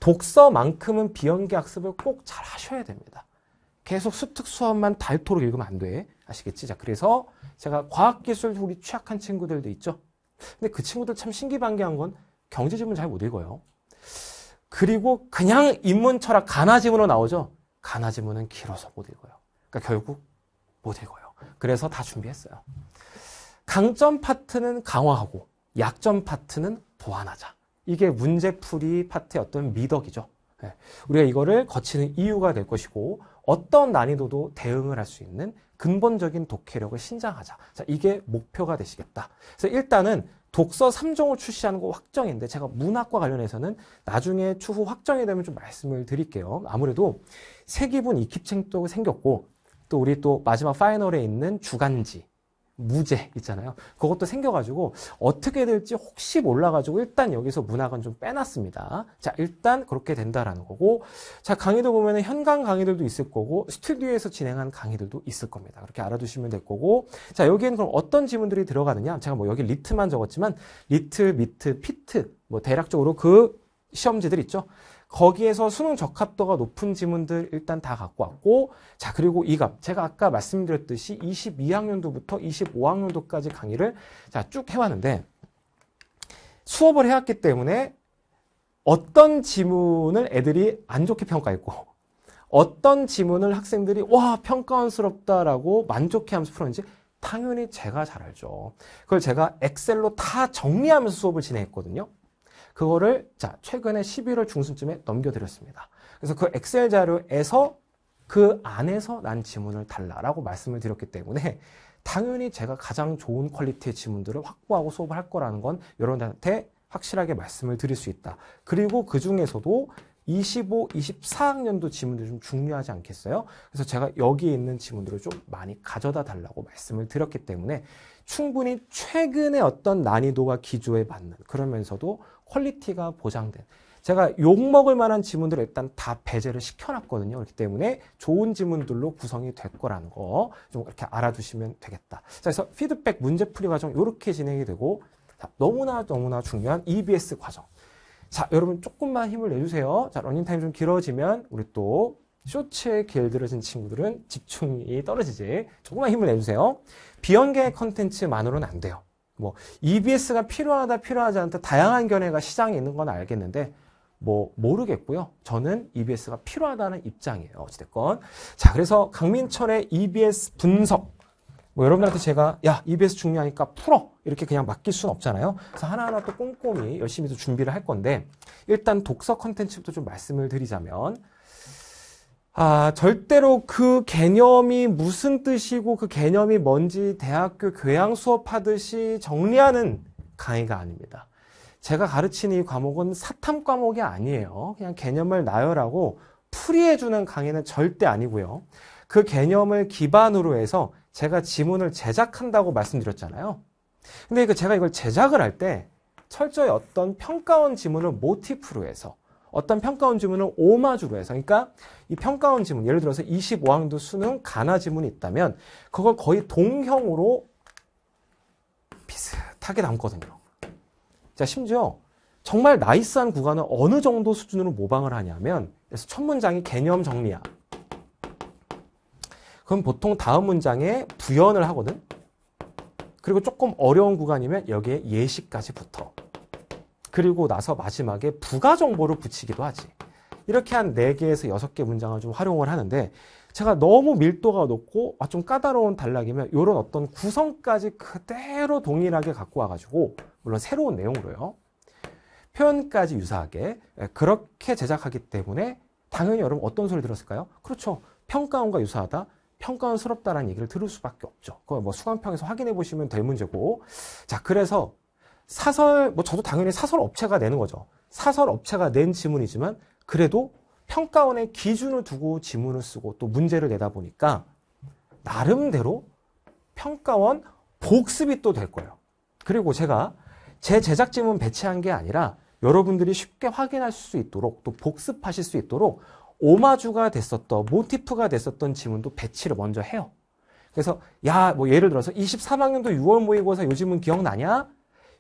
독서만큼은 비연기 학습을 꼭 잘 하셔야 됩니다. 계속 수특 수업만 닳도록 읽으면 안 돼. 아시겠지? 자, 그래서 제가 과학기술 우리 취약한 친구들도 있죠. 근데 그 친구들 참 신기반기한 건 경제지문 잘 못 읽어요. 그리고 그냥 인문철학 가나지문으로 나오죠. 가나지문은 길어서 못 읽어요. 그러니까 결국 못 읽어요. 그래서 다 준비했어요. 강점 파트는 강화하고 약점 파트는 보완하자. 이게 문제풀이 파트의 어떤 미덕이죠. 예. 우리가 이거를 거치는 이유가 될 것이고 어떤 난이도도 대응을 할 수 있는 근본적인 독해력을 신장하자. 자, 이게 목표가 되시겠다. 그래서 일단은 독서 3종을 출시하는 거 확정인데 제가 문학과 관련해서는 나중에 추후 확정이 되면 좀 말씀을 드릴게요. 아무래도 새기분 익힙 책도 생겼고 또 우리 또 마지막 파이널에 있는 주간지 무죄 있잖아요. 그것도 생겨가지고 어떻게 될지 혹시 몰라가지고 일단 여기서 문학은 좀 빼놨습니다. 자 일단 그렇게 된다라는 거고 자 강의도 보면은 현강 강의들도 있을 거고 스튜디오에서 진행한 강의들도 있을 겁니다. 그렇게 알아두시면 될 거고 자 여기에는 그럼 어떤 지문들이 들어가느냐 제가 뭐 여기 리트만 적었지만 리트, 미트, 피트 뭐 대략적으로 그 시험지들 있죠. 거기에서 수능 적합도가 높은 지문들 일단 다 갖고 왔고 자 그리고 이갑 제가 아까 말씀드렸듯이 22학년도부터 25학년도까지 강의를 자쭉 해왔는데 수업을 해왔기 때문에 어떤 지문을 애들이 안 좋게 평가했고 어떤 지문을 학생들이 와 평가원스럽다라고 만족해하면서 풀었는지 당연히 제가 잘 알죠. 그걸 제가 엑셀로 다 정리하면서 수업을 진행했거든요. 그거를 자 최근에 11월 중순쯤에 넘겨드렸습니다. 그래서 그 엑셀 자료에서 그 안에서 난 지문을 달라라고 말씀을 드렸기 때문에 당연히 제가 가장 좋은 퀄리티의 지문들을 확보하고 수업을 할 거라는 건 여러분들한테 확실하게 말씀을 드릴 수 있다. 그리고 그 중에서도 25, 24학년도 지문들이 좀 중요하지 않겠어요? 그래서 제가 여기에 있는 지문들을 좀 많이 가져다 달라고 말씀을 드렸기 때문에 충분히 최근에 어떤 난이도와 기조에 맞는 그러면서도 퀄리티가 보장된 제가 욕먹을 만한 지문들을 일단 다 배제를 시켜놨거든요. 그렇기 때문에 좋은 지문들로 구성이 될 거라는 거 좀 이렇게 알아두시면 되겠다. 자, 그래서 피드백 문제풀이 과정 이렇게 진행이 되고 자, 너무나 너무나 중요한 EBS 과정. 자, 여러분 조금만 힘을 내주세요. 자, 러닝타임 좀 길어지면 우리 또 쇼츠에 길들여진 친구들은 집중이 떨어지지. 조금만 힘을 내주세요. 비연계 컨텐츠만으로는 안 돼요. 뭐 EBS가 필요하다 필요하지 않다 다양한 견해가 시장에 있는 건 알겠는데 뭐 모르겠고요. 저는 EBS가 필요하다는 입장이에요. 어찌됐건 자 그래서 강민철의 EBS 분석 뭐 여러분한테 제가 야 EBS 중요하니까 풀어 이렇게 그냥 맡길 순 없잖아요. 그래서 하나하나 또 꼼꼼히 열심히 또 준비를 할 건데 일단 독서 컨텐츠부터 좀 말씀을 드리자면 아, 절대로 그 개념이 무슨 뜻이고 그 개념이 뭔지 대학교 교양 수업하듯이 정리하는 강의가 아닙니다. 제가 가르치는 이 과목은 사탐 과목이 아니에요. 그냥 개념을 나열하고 풀이해주는 강의는 절대 아니고요. 그 개념을 기반으로 해서 제가 지문을 제작한다고 말씀드렸잖아요. 근데 그 제가 이걸 제작을 할 때 철저히 어떤 평가원 지문을 모티프로 해서 어떤 평가원 지문을 오마주로 해서 그러니까 이 평가원 지문 예를 들어서 25항도 수능 가나 지문이 있다면 그걸 거의 동형으로 비슷하게 담거든요. 자 심지어 정말 나이스한 구간은 어느 정도 수준으로 모방을 하냐면 그래서 첫 문장이 개념 정리야. 그럼 보통 다음 문장에 부연을 하거든. 그리고 조금 어려운 구간이면 여기에 예시까지 붙어. 그리고 나서 마지막에 부가 정보를 붙이기도 하지. 이렇게 한 4개에서 6개 문장을 좀 활용을 하는데 제가 너무 밀도가 높고 아, 좀 까다로운 단락이면 이런 어떤 구성까지 그대로 동일하게 갖고 와가지고 물론 새로운 내용으로요. 표현까지 유사하게 예, 그렇게 제작하기 때문에 당연히 여러분 어떤 소리 들었을까요? 그렇죠. 평가원과 유사하다. 평가원스럽다라는 얘기를 들을 수밖에 없죠. 그걸뭐 수강평에서 확인해 보시면 될 문제고. 자, 그래서 사설, 뭐 저도 당연히 사설 업체가 내는 거죠. 사설 업체가 낸 지문이지만 그래도 평가원의 기준을 두고 지문을 쓰고 또 문제를 내다 보니까 나름대로 평가원 복습이 또 될 거예요. 그리고 제가 제 제작 지문 배치한 게 아니라 여러분들이 쉽게 확인할수 있도록 또 복습하실 수 있도록 오마주가 됐었던 모티프가 됐었던 지문도 배치를 먼저 해요. 그래서 야 뭐 예를 들어서 23학년도 6월 모의고사 요 지문 기억나냐?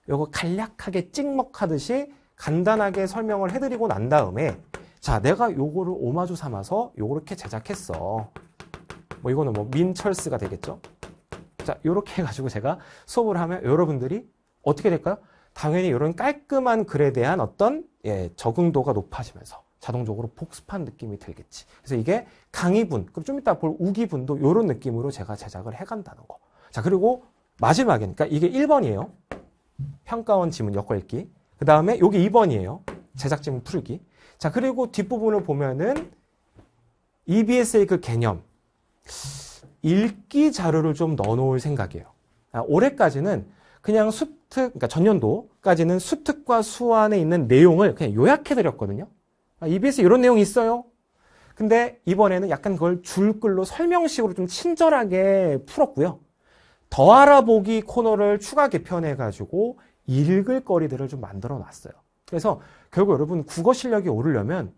요거 간략하게 찍먹하듯이 간단하게 설명을 해드리고 난 다음에 자 내가 요거를 오마주 삼아서 요렇게 제작했어 뭐 이거는 뭐 민철스가 되겠죠 자 요렇게 해가지고 제가 수업을 하면 여러분들이 어떻게 될까요 당연히 이런 깔끔한 글에 대한 어떤 예, 적응도가 높아지면서 자동적으로 복습한 느낌이 들겠지 그래서 이게 강의분 그리고 좀 이따 볼 우기분도 요런 느낌으로 제가 제작을 해간다는 거자 그리고 마지막이니까 이게 1번이에요 평가원 지문 엮어 읽기. 그 다음에 여기 2번이에요. 제작 지문 풀기. 자, 그리고 뒷부분을 보면은 EBS의 그 개념. 읽기 자료를 좀 넣어놓을 생각이에요. 아, 올해까지는 그냥 수특 그러니까 전년도까지는 수특과수안에 있는 내용을 그냥 요약해드렸거든요. 아, EBS 이런 내용이 있어요. 근데 이번에는 약간 그걸 줄글로 설명식으로 좀 친절하게 풀었고요. 더 알아보기 코너를 추가 개편해가지고 읽을 거리들을 좀 만들어 놨어요. 그래서 결국 여러분 국어 실력이 오르려면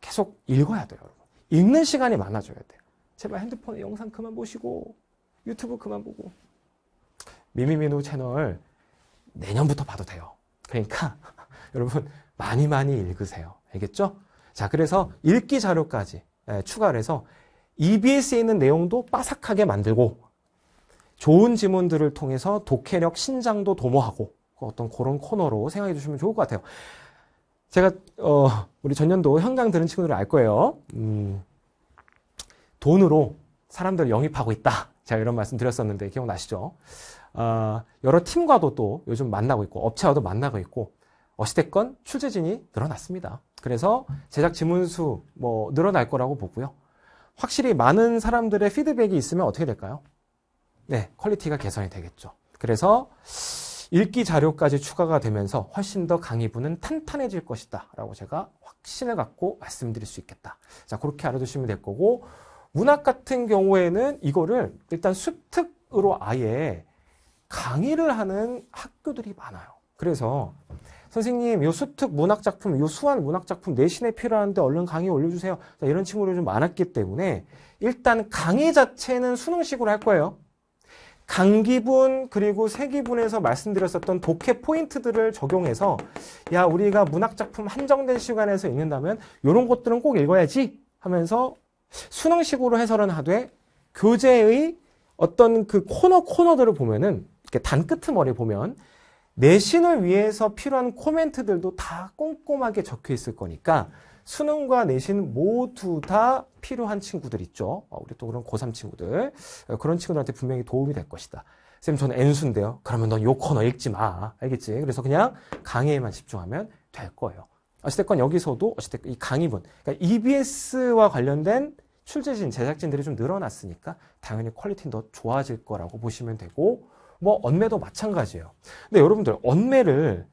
계속 읽어야 돼요. 여러분. 읽는 시간이 많아져야 돼요. 제발 핸드폰 영상 그만 보시고 유튜브 그만 보고 미미미노 채널 내년부터 봐도 돼요. 그러니까 여러분 많이 많이 읽으세요. 알겠죠? 자 그래서 읽기 자료까지 예, 추가를 해서 EBS에 있는 내용도 빠삭하게 만들고 좋은 지문들을 통해서 독해력 신장도 도모하고 어떤 그런 코너로 생각해 주시면 좋을 것 같아요. 제가 어, 우리 전년도 현강 들은 친구들을 알 거예요. 음, 돈으로 사람들 을 영입하고 있다. 제가 이런 말씀 드렸었는데 기억나시죠? 어, 여러 팀과도 또 요즘 만나고 있고 업체와도 만나고 있고 어시됐건 출제진이 늘어났습니다. 그래서 제작 지문수 뭐 늘어날 거라고 보고요. 확실히 많은 사람들의 피드백이 있으면 어떻게 될까요? 네, 퀄리티가 개선이 되겠죠. 그래서 읽기 자료까지 추가가 되면서 훨씬 더 강의부는 탄탄해질 것이다. 라고 제가 확신을 갖고 말씀드릴 수 있겠다. 자, 그렇게 알아두시면 될 거고, 문학 같은 경우에는 이거를 일단 습특으로 아예 강의를 하는 학교들이 많아요. 그래서 선생님, 요 수특 문학 작품, 요 수환 문학 작품 내신에 필요한데 얼른 강의 올려주세요. 자, 이런 친구들이 좀 많았기 때문에 일단 강의 자체는 수능식으로 할 거예요. 강기분 그리고 세기분에서 말씀드렸었던 독해 포인트들을 적용해서 야 우리가 문학작품 한정된 시간에서 읽는다면 이런 것들은 꼭 읽어야지 하면서 수능식으로 해설은 하되 교재의 어떤 그 코너 코너들을 보면은 이렇게 단끝트머리 보면 내신을 위해서 필요한 코멘트들도 다 꼼꼼하게 적혀 있을 거니까 수능과 내신 모두 다 필요한 친구들 있죠. 아, 우리 또 그런 고3 친구들. 그런 친구들한테 분명히 도움이 될 것이다. 쌤, 저는 N수인데요. 그러면 넌 요 코너 읽지 마. 알겠지? 그래서 그냥 강의에만 집중하면 될 거예요. 어찌됐건 여기서도 어찌됐이 강의분. 그러니까 EBS와 관련된 출제진, 제작진들이 좀 늘어났으니까 당연히 퀄리티는 더 좋아질 거라고 보시면 되고, 뭐, 언매도 마찬가지예요. 근데 여러분들, 언매를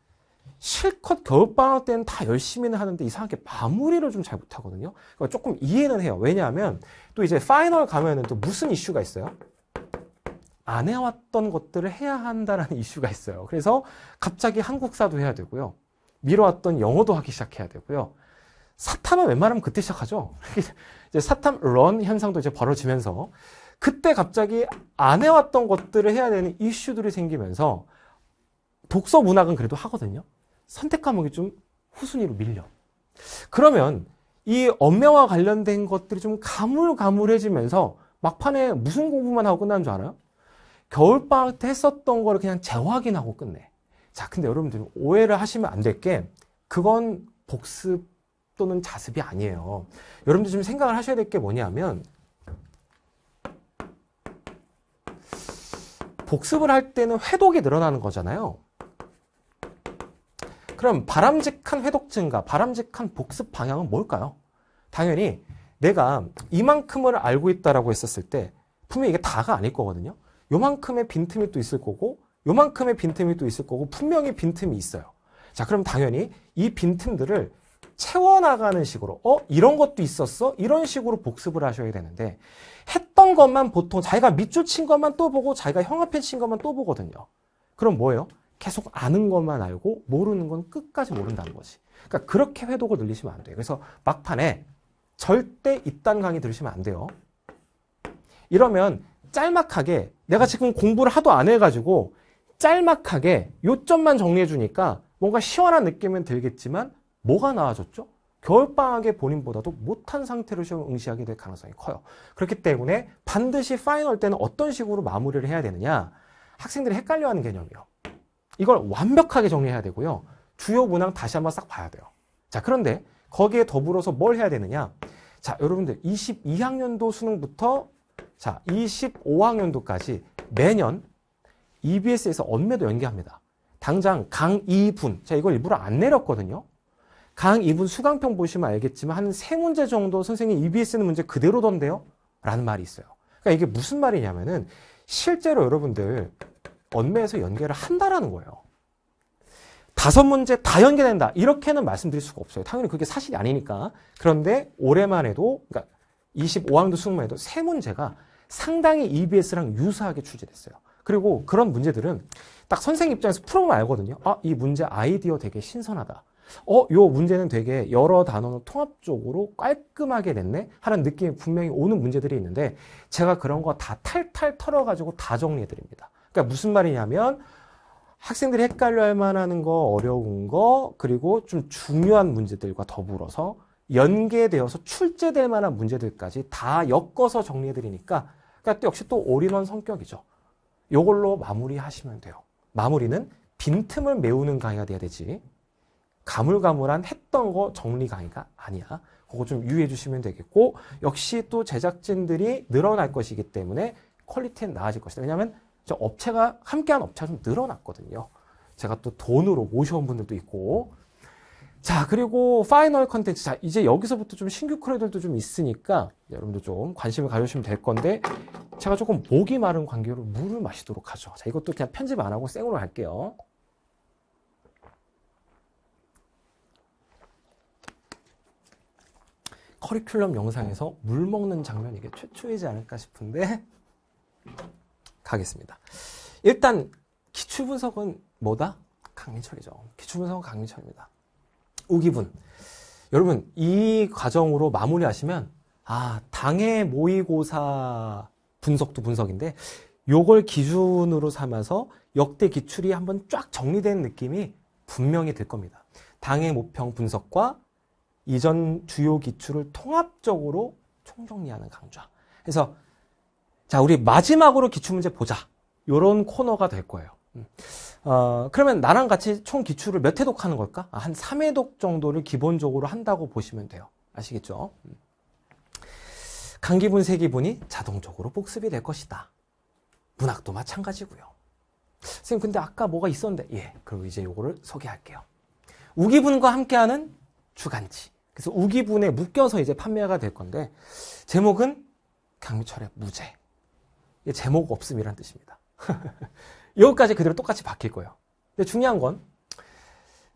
실컷 겨울방학 때는 다 열심히는 하는데 이상하게 마무리를 좀 잘 못하거든요. 그러니까 조금 이해는 해요. 왜냐하면 또 이제 파이널 가면은 또 무슨 이슈가 있어요? 안 해왔던 것들을 해야 한다라는 이슈가 있어요. 그래서 갑자기 한국사도 해야 되고요. 미뤄왔던 영어도 하기 시작해야 되고요. 사탐은 웬만하면 그때 시작하죠. 이제 사탐 런 현상도 이제 벌어지면서 그때 갑자기 안 해왔던 것들을 해야 되는 이슈들이 생기면서 독서 문학은 그래도 하거든요. 선택 과목이 좀 후순위로 밀려. 그러면 이업매와 관련된 것들이 좀 가물가물해지면서 막판에 무슨 공부만 하고 끝나는 줄 알아요? 겨울방학 때 했었던 거를 그냥 재확인하고 끝내. 자, 근데 여러분들 오해를 하시면 안 될 게 그건 복습 또는 자습이 아니에요. 여러분들 지금 생각을 하셔야 될 게 뭐냐면 복습을 할 때는 회독이 늘어나는 거잖아요. 그럼 바람직한 회독증과 바람직한 복습 방향은 뭘까요? 당연히 내가 이만큼을 알고 있다라고 했었을 때 분명히 이게 다가 아닐 거거든요. 요만큼의 빈틈이 또 있을 거고 요만큼의 빈틈이 또 있을 거고 분명히 빈틈이 있어요. 자, 그럼 당연히 이 빈틈들을 채워나가는 식으로 어? 이런 것도 있었어? 이런 식으로 복습을 하셔야 되는데 했던 것만 보통 자기가 밑줄 친 것만 또 보고 자기가 형아펜 친 것만 또 보거든요. 그럼 뭐예요? 계속 아는 것만 알고 모르는 건 끝까지 모른다는 거지. 그러니까 그렇게 회독을 늘리시면 안 돼요. 그래서 막판에 절대 입단 강의 들으시면 안 돼요. 이러면 짤막하게 내가 지금 공부를 하도 안 해가지고 짤막하게 요점만 정리해주니까 뭔가 시원한 느낌은 들겠지만 뭐가 나아졌죠? 겨울방학에 본인보다도 못한 상태로 시험 응시하게 될 가능성이 커요. 그렇기 때문에 반드시 파이널 때는 어떤 식으로 마무리를 해야 되느냐? 학생들이 헷갈려하는 개념이요. 에 이걸 완벽하게 정리해야 되고요. 주요 문항 다시 한번 싹 봐야 돼요. 자, 그런데 거기에 더불어서 뭘 해야 되느냐? 자, 여러분들 22학년도 수능부터 자, 25학년도까지 매년 EBS에서 언매도 연기합니다 당장 강 2분, 자 이걸 일부러 안 내렸거든요. 강 2분 수강평 보시면 알겠지만 한세 문제 정도 선생님 EBS는 문제 그대로던데요? 라는 말이 있어요. 그러니까 이게 무슨 말이냐면은 실제로 여러분들 언매에서 연계를 한다라는 거예요. 다섯 문제 다 연계된다. 이렇게는 말씀드릴 수가 없어요. 당연히 그게 사실이 아니니까. 그런데 올해만 해도, 그러니까 25학년도 수능만 해도 세 문제가 상당히 EBS랑 유사하게 출제됐어요. 그리고 그런 문제들은 딱 선생님 입장에서 풀어보면 알거든요. 아, 이 문제 아이디어 되게 신선하다. 어, 요 문제는 되게 여러 단어를 통합적으로 깔끔하게 냈네? 하는 느낌이 분명히 오는 문제들이 있는데 제가 그런 거 다 탈탈 털어가지고 다 정리해드립니다. 그러니까 무슨 말이냐면 학생들이 헷갈려 할 만한 거, 어려운 거, 그리고 좀 중요한 문제들과 더불어서 연계되어서 출제될 만한 문제들까지 다 엮어서 정리해드리니까 그러니까 또 역시 또 올인원 성격이죠. 요걸로 마무리하시면 돼요. 마무리는 빈틈을 메우는 강의가 돼야 되지 가물가물한 했던 거 정리 강의가 아니야. 그거 좀 유의해 주시면 되겠고 역시 또 제작진들이 늘어날 것이기 때문에 퀄리티는 나아질 것이다. 왜냐하면 저 업체가 함께한 업체가 좀 늘어났거든요. 제가 또 돈으로 모셔온 분들도 있고 자 그리고 파이널 컨텐츠 자 이제 여기서부터 좀 신규 크레들도좀 있으니까 여러분도좀 관심을 가져주시면 될 건데 제가 조금 목이 마른 관계로 물을 마시도록 하죠. 자 이것도 그냥 편집 안 하고 생으로 갈게요 커리큘럼 영상에서 물 먹는 장면 이게 최초이지 않을까 싶은데 가겠습니다. 일단 기출 분석은 뭐다? 강민철이죠. 기출 분석은 강민철입니다. 우기분. 여러분 이 과정으로 마무리하시면 아 당해 모의고사 분석도 분석인데 요걸 기준으로 삼아서 역대 기출이 한번 쫙 정리된 느낌이 분명히 들 겁니다. 당해 모평 분석과 이전 주요 기출을 통합적으로 총정리하는 강좌. 그래서 자, 우리 마지막으로 기출문제 보자. 요런 코너가 될 거예요. 어, 그러면 나랑 같이 총 기출을 몇 회독 하는 걸까? 아, 한 3회독 정도를 기본적으로 한다고 보시면 돼요. 아시겠죠? 강기분, 세기분이 자동적으로 복습이 될 것이다. 문학도 마찬가지고요. 선생님, 근데 아까 뭐가 있었는데? 예, 그리고 이제 요거를 소개할게요. 우기분과 함께하는 주간지. 그래서 우기분에 묶여서 이제 판매가 될 건데 제목은 강미철의 무죄. 제목 없음이란 뜻입니다. 여기까지 그대로 똑같이 바뀔 거예요. 근데 중요한 건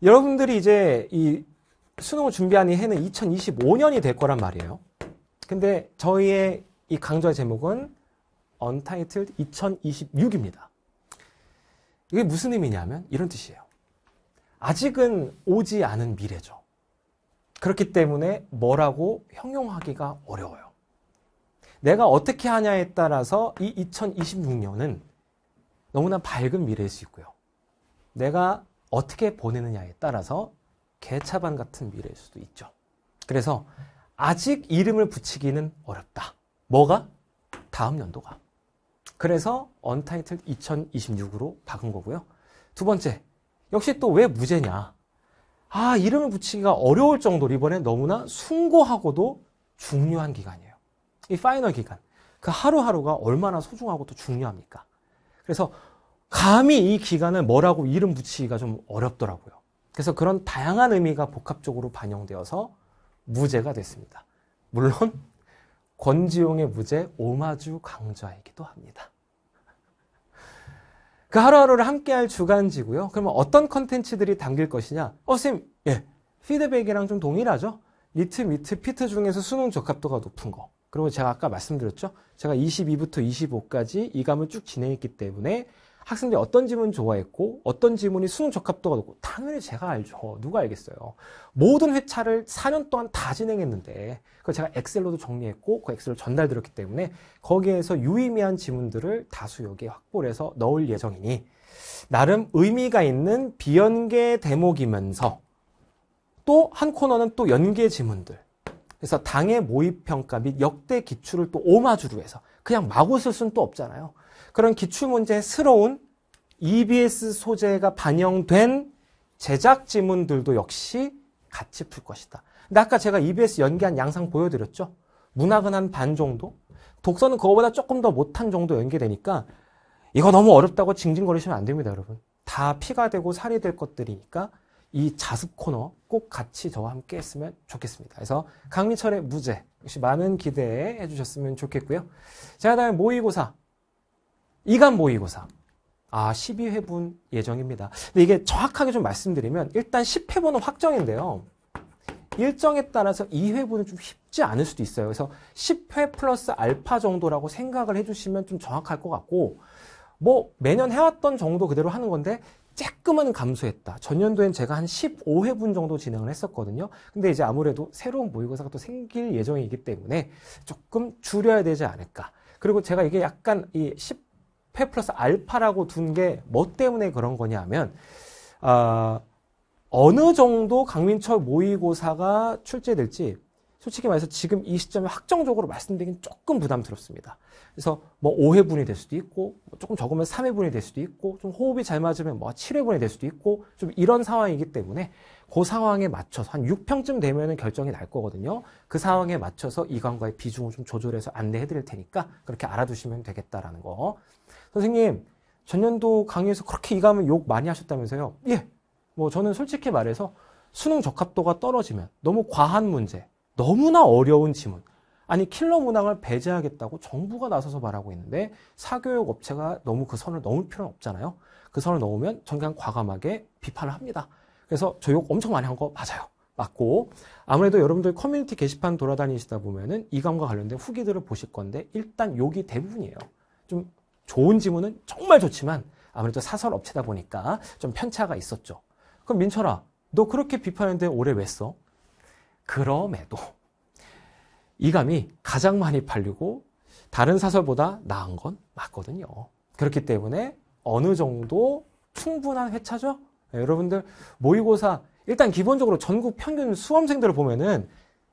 여러분들이 이제 이 수능을 준비하는 해는 2025년이 될 거란 말이에요. 근데 저희의 이 강좌의 제목은 Untitled 2026입니다. 이게 무슨 의미냐면 이런 뜻이에요. 아직은 오지 않은 미래죠. 그렇기 때문에 뭐라고 형용하기가 어려워요. 내가 어떻게 하냐에 따라서 이 2026년은 너무나 밝은 미래일 수 있고요. 내가 어떻게 보내느냐에 따라서 개차반 같은 미래일 수도 있죠. 그래서 아직 이름을 붙이기는 어렵다. 뭐가? 다음 연도가. 그래서 언타이틀 2026으로 박은 거고요. 두 번째, 역시 또 왜 무죄냐? 아, 이름을 붙이기가 어려울 정도로 이번에 너무나 숭고하고도 중요한 기간이에요. 이 파이널 기간 그 하루하루가 얼마나 소중하고 또 중요합니까? 그래서 감히 이 기간을 뭐라고 이름 붙이기가 좀 어렵더라고요. 그래서 그런 다양한 의미가 복합적으로 반영되어서 무죄가 됐습니다. 물론 권지용의 무죄 오마주 강좌이기도 합니다. 그 하루하루를 함께할 주간지고요. 그러면 어떤 컨텐츠들이 담길 것이냐? 어, 쌤, 예. 피드백이랑 좀 동일하죠? 리트, 미트, 피트 중에서 수능 적합도가 높은 거. 그리고 제가 아까 말씀드렸죠. 제가 22부터 25까지 이감을 쭉 진행했기 때문에 학생들이 어떤 질문 좋아했고 어떤 질문이 수능 적합도가 높고 당연히 제가 알죠. 누가 알겠어요. 모든 회차를 4년 동안 다 진행했는데 그걸 제가 엑셀로도 정리했고 그 엑셀로 전달드렸기 때문에 거기에서 유의미한 지문들을 다수 여기에 확보를 해서 넣을 예정이니 나름 의미가 있는 비연계 대목이면서 또 한 코너는 또 연계 지문들 그래서 당의 모의평가 및 역대 기출을 또 오마주로 해서 그냥 마구 쓸 수는 또 없잖아요. 그런 기출문제스러운 에 e EBS 소재가 반영된 제작 지문들도 역시 같이 풀 것이다. 근데 아까 제가 EBS 연기한 양상 보여드렸죠? 문학은 한 반 정도? 독서는 그거보다 조금 더 못한 정도 연계되니까 이거 너무 어렵다고 징징거리시면 안 됩니다, 여러분. 다 피가 되고 살이 될 것들이니까 이 자습 코너 꼭 같이 저와 함께 했으면 좋겠습니다. 그래서 강민철의 무죄 역시 많은 기대 해주셨으면 좋겠고요. 자, 다음에 모의고사. 이간 모의고사. 아, 12회분 예정입니다. 근데 이게 정확하게 좀 말씀드리면 일단 10회분은 확정인데요. 일정에 따라서 2회분은 좀 쉽지 않을 수도 있어요. 그래서 10회 플러스 알파 정도라고 생각을 해주시면 좀 정확할 것 같고, 뭐 매년 해왔던 정도 그대로 하는 건데 조금은 감소했다. 전년도엔 제가 한 15회분 정도 진행을 했었거든요. 근데 이제 아무래도 새로운 모의고사가 또 생길 예정이기 때문에 조금 줄여야 되지 않을까. 그리고 제가 이게 약간 이 10회 플러스 알파라고 둔 게 뭐 때문에 그런 거냐 하면, 아, 어, 어느 정도 강민철 모의고사가 출제될지 솔직히 말해서 지금 이 시점에 확정적으로 말씀드리긴 조금 부담스럽습니다. 그래서 뭐 5회분이 될 수도 있고, 뭐 조금 적으면 3회분이 될 수도 있고, 좀 호흡이 잘 맞으면 뭐 7회분이 될 수도 있고, 좀 이런 상황이기 때문에 그 상황에 맞춰서 한 6평쯤 되면 결정이 날 거거든요. 그 상황에 맞춰서 이관과의 비중을 좀 조절해서 안내해 드릴 테니까 그렇게 알아두시면 되겠다라는 거. 선생님, 전년도 강의에서 그렇게 이감은 욕 많이 하셨다면서요? 예. 뭐 저는 솔직히 말해서 수능 적합도가 떨어지면 너무 과한 문제, 너무나 어려운 지문. 아니 킬러 문항을 배제하겠다고 정부가 나서서 말하고 있는데 사교육 업체가 너무 그 선을 넘을 필요는 없잖아요. 그 선을 넘으면 정강 과감하게 비판을 합니다. 그래서 저 욕 엄청 많이 한 거 맞아요. 맞고 아무래도 여러분들 커뮤니티 게시판 돌아다니시다 보면은 이감과 관련된 후기들을 보실 건데 일단 욕이 대부분이에요. 좀 좋은 지문은 정말 좋지만 아무래도 사설 업체다 보니까 좀 편차가 있었죠. 그럼 민철아, 너 그렇게 비판했는데 오래 왜 써? 그럼에도 이 감이 가장 많이 팔리고 다른 사설보다 나은 건 맞거든요. 그렇기 때문에 어느 정도 충분한 회차죠? 네, 여러분들 모의고사 일단 기본적으로 전국 평균 수험생들을 보면은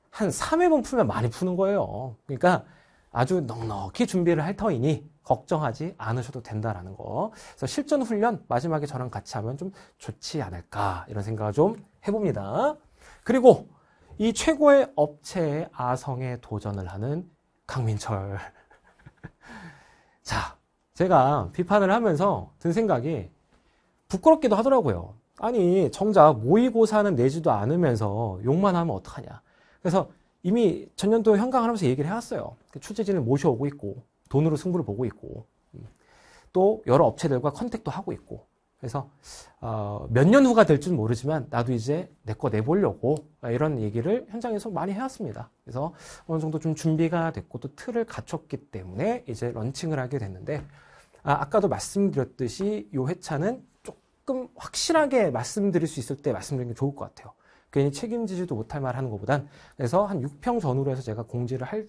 한 3회분 풀면 많이 푸는 거예요. 그러니까 아주 넉넉히 준비를 할 터이니 걱정하지 않으셔도 된다라는 거. 그래서 실전 훈련 마지막에 저랑 같이 하면 좀 좋지 않을까 이런 생각을 좀 해봅니다. 그리고 이 최고의 업체의 아성에 도전을 하는 강민철. 자, 제가 비판을 하면서 든 생각이 부끄럽기도 하더라고요. 아니, 정작 모의고사는 내지도 않으면서 욕만 하면 어떡하냐. 그래서 이미 전년도 현강을 하면서 얘기를 해왔어요. 그 출제진을 모셔오고 있고, 돈으로 승부를 보고 있고, 음, 또 여러 업체들과 컨택도 하고 있고, 그래서 어, 몇 년 후가 될지는 모르지만 나도 이제 내 거 내보려고 이런 얘기를 현장에서 많이 해왔습니다. 그래서 어느 정도 좀 준비가 됐고 또 틀을 갖췄기 때문에 이제 런칭을 하게 됐는데 아, 까도 말씀드렸듯이 이 회차는 조금 확실하게 말씀드릴 수 있을 때 말씀드리는 게 좋을 것 같아요. 괜히 책임지지도 못할 말 하는 것보단 그래서 한 6평 전후로 해서 제가 공지를 할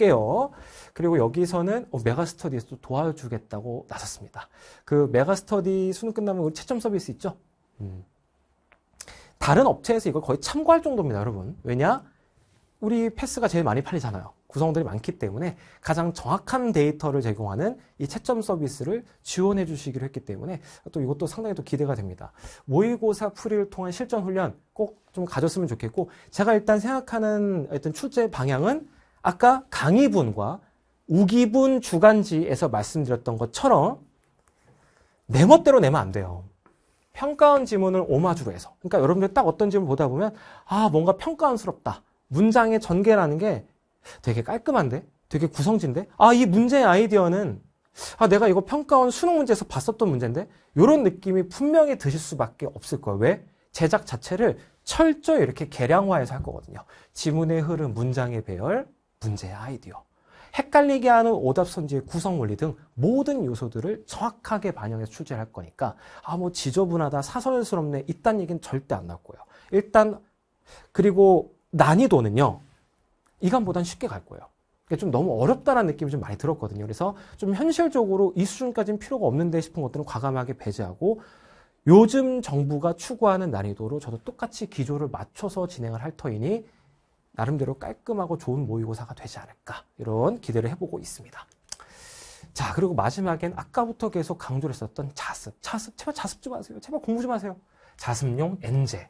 할게요. 그리고 여기서는 어, 메가스터디에서 도 도와주겠다고 나섰습니다. 그 메가스터디 수능 끝나면 우리 채점 서비스 있죠? 음. 다른 업체에서 이걸 거의 참고할 정도입니다, 여러분. 왜냐? 우리 패스가 제일 많이 팔리잖아요. 구성들이 많기 때문에 가장 정확한 데이터를 제공하는 이 채점 서비스를 지원해 주시기로 했기 때문에 또 이것도 상당히 또 기대가 됩니다. 모의고사 풀이를 통한 실전 훈련 꼭 좀 가졌으면 좋겠고 제가 일단 생각하는 일단 출제 방향은 아까 강의분과 우기분 주간지에서 말씀드렸던 것처럼 내 멋대로 내면 안 돼요. 평가원 지문을 오마주로 해서. 그러니까 여러분들 딱 어떤 지문 보다 보면 아 뭔가 평가원스럽다. 문장의 전개라는 게 되게 깔끔한데? 되게 구성진데? 아 이 문제의 아이디어는 아 내가 이거 평가원 수능 문제에서 봤었던 문제인데? 이런 느낌이 분명히 드실 수밖에 없을 거예요. 왜? 제작 자체를 철저히 이렇게 개량화해서 할 거거든요. 지문의 흐름, 문장의 배열, 문제의 아이디어, 헷갈리게 하는 오답 선지의 구성 원리 등 모든 요소들을 정확하게 반영해서 출제할 거니까 아 뭐 지저분하다, 사설스럽네 이딴 얘기는 절대 안 나올 고요 일단 그리고 난이도는요. 이간보단 쉽게 갈 거예요. 좀 너무 어렵다는 느낌이 좀 많이 들었거든요. 그래서 좀 현실적으로 이 수준까지는 필요가 없는데 싶은 것들은 과감하게 배제하고 요즘 정부가 추구하는 난이도로 저도 똑같이 기조를 맞춰서 진행을 할 터이니 나름대로 깔끔하고 좋은 모의고사가 되지 않을까 이런 기대를 해보고 있습니다. 자 그리고 마지막엔 아까부터 계속 강조를 했었던 자습 자습 제발 자습 좀 하세요 제발 공부 좀 하세요 자습용 엔제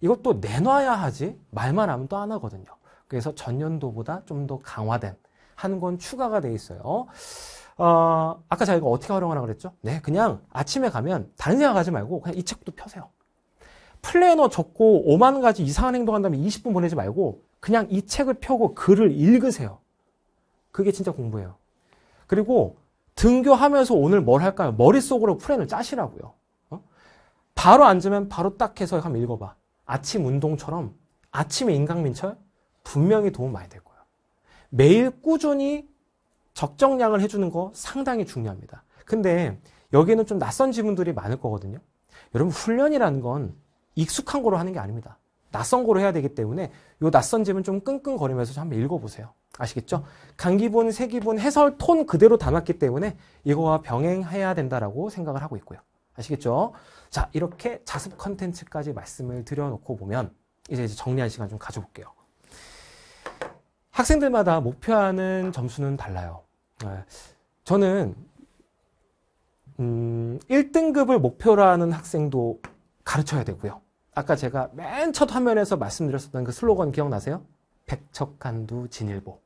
이것도 내놔야 하지 말만 하면 또 안 하거든요 그래서 전년도보다 좀 더 강화된 한 권 추가가 돼 있어요 어, 아까 저희가 어떻게 활용하라 그랬죠? 네, 그냥 아침에 가면 다른 생각하지 말고 그냥 이 책도 펴세요. 플래너 적고 5만 가지 이상한 행동한다면 20분 보내지 말고 그냥 이 책을 펴고 글을 읽으세요. 그게 진짜 공부예요. 그리고 등교하면서 오늘 뭘 할까요? 머릿속으로 플랜을 짜시라고요. 어? 바로 앉으면 바로 딱 해서 한번 읽어봐. 아침 운동처럼 아침에 인강민철 분명히 도움 많이 될 거예요. 매일 꾸준히 적정량을 해주는 거 상당히 중요합니다. 근데 여기는좀 낯선 지문들이 많을 거거든요. 여러분 훈련이라는 건 익숙한 거로 하는 게 아닙니다. 낯선 거로 해야 되기 때문에 요 낯선 집은 좀 끙끙거리면서 한번 읽어보세요. 아시겠죠? 강기본, 세기본, 해설 톤 그대로 담았기 때문에 이거와 병행해야 된다라고 생각을 하고 있고요. 아시겠죠? 자, 이렇게 자습 컨텐츠까지 말씀을 드려놓고 보면 이제, 이제 정리할 시간 좀 가져볼게요. 학생들마다 목표하는 점수는 달라요. 네. 저는 음, 1등급을 목표로 하는 학생도 가르쳐야 되고요. 아까 제가 맨 첫 화면에서 말씀드렸었던 그 슬로건 기억나세요? 백척간두 진일보.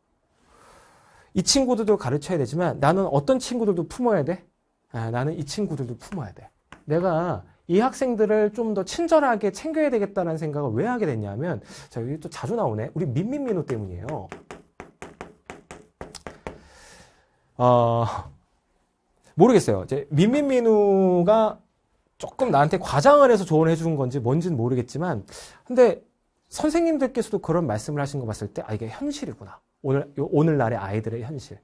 이 친구들도 가르쳐야 되지만 나는 어떤 친구들도 품어야 돼? 아, 나는 이 친구들도 품어야 돼. 내가 이 학생들을 좀 더 친절하게 챙겨야 되겠다는 생각을 왜 하게 됐냐면 자 여기 또 자주 나오네. 우리 민민민호 때문이에요. 어, 모르겠어요. 이제 민민민우가 조금 나한테 과장을 해서 조언해 준 건지 뭔지는 모르겠지만 근데 선생님들께서도 그런 말씀을 하신 거 봤을 때 아 이게 현실이구나 오늘 오늘날의 아이들의 현실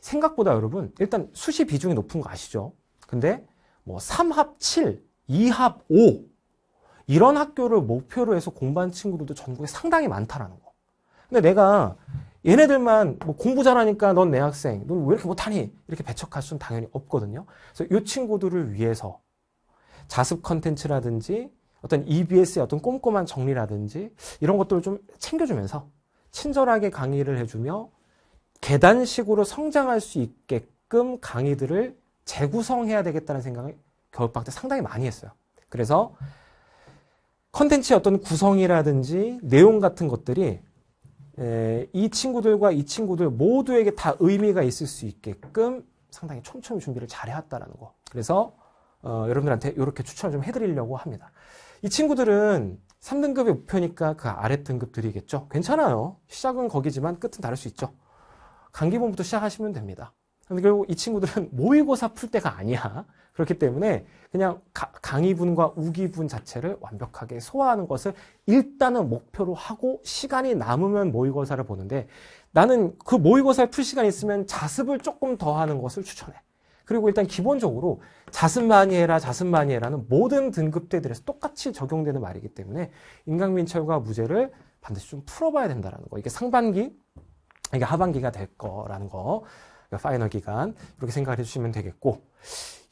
생각보다 여러분 일단 수시 비중이 높은 거 아시죠? 근데 뭐 3합 7, 2합 5 이런 학교를 목표로 해서 공부한 친구들도 전국에 상당히 많다라는 거. 근데 내가 얘네들만 뭐 공부 잘하니까 넌 내 학생, 넌 왜 이렇게 못하니? 이렇게 배척할 수는 당연히 없거든요. 그래서 이 친구들을 위해서 자습 컨텐츠라든지 어떤 EBS의 어떤 꼼꼼한 정리라든지 이런 것들을 좀 챙겨주면서 친절하게 강의를 해주며 계단식으로 성장할 수 있게끔 강의들을 재구성해야 되겠다는 생각을 겨울방학 때 상당히 많이 했어요. 그래서 컨텐츠의 어떤 구성이라든지 내용 같은 것들이 에, 이 친구들과 이 친구들 모두에게 다 의미가 있을 수 있게끔 상당히 촘촘히 준비를 잘 해왔다라는 거. 그래서 어, 여러분들한테 이렇게 추천을 좀 해드리려고 합니다. 이 친구들은 3등급의 목표니까 그 아래 등급들이겠죠. 괜찮아요. 시작은 거기지만 끝은 다를 수 있죠. 강기본부터 시작하시면 됩니다. 근데 결국 이 친구들은 모의고사 풀 때가 아니야. 그렇기 때문에 그냥 가, 강의분과 우기분 자체를 완벽하게 소화하는 것을 일단은 목표로 하고 시간이 남으면 모의고사를 보는데 나는 그 모의고사를 풀 시간이 있으면 자습을 조금 더 하는 것을 추천해. 그리고 일단 기본적으로 자습 많이 해라, 자습 많이 해라는 모든 등급대들에서 똑같이 적용되는 말이기 때문에 인강민철과 무죄를 반드시 좀 풀어봐야 된다는 라 거. 이게 상반기, 이게 하반기가 될 거라는 거. 그러니까 파이널 기간 이렇게 생각을 해주시면 되겠고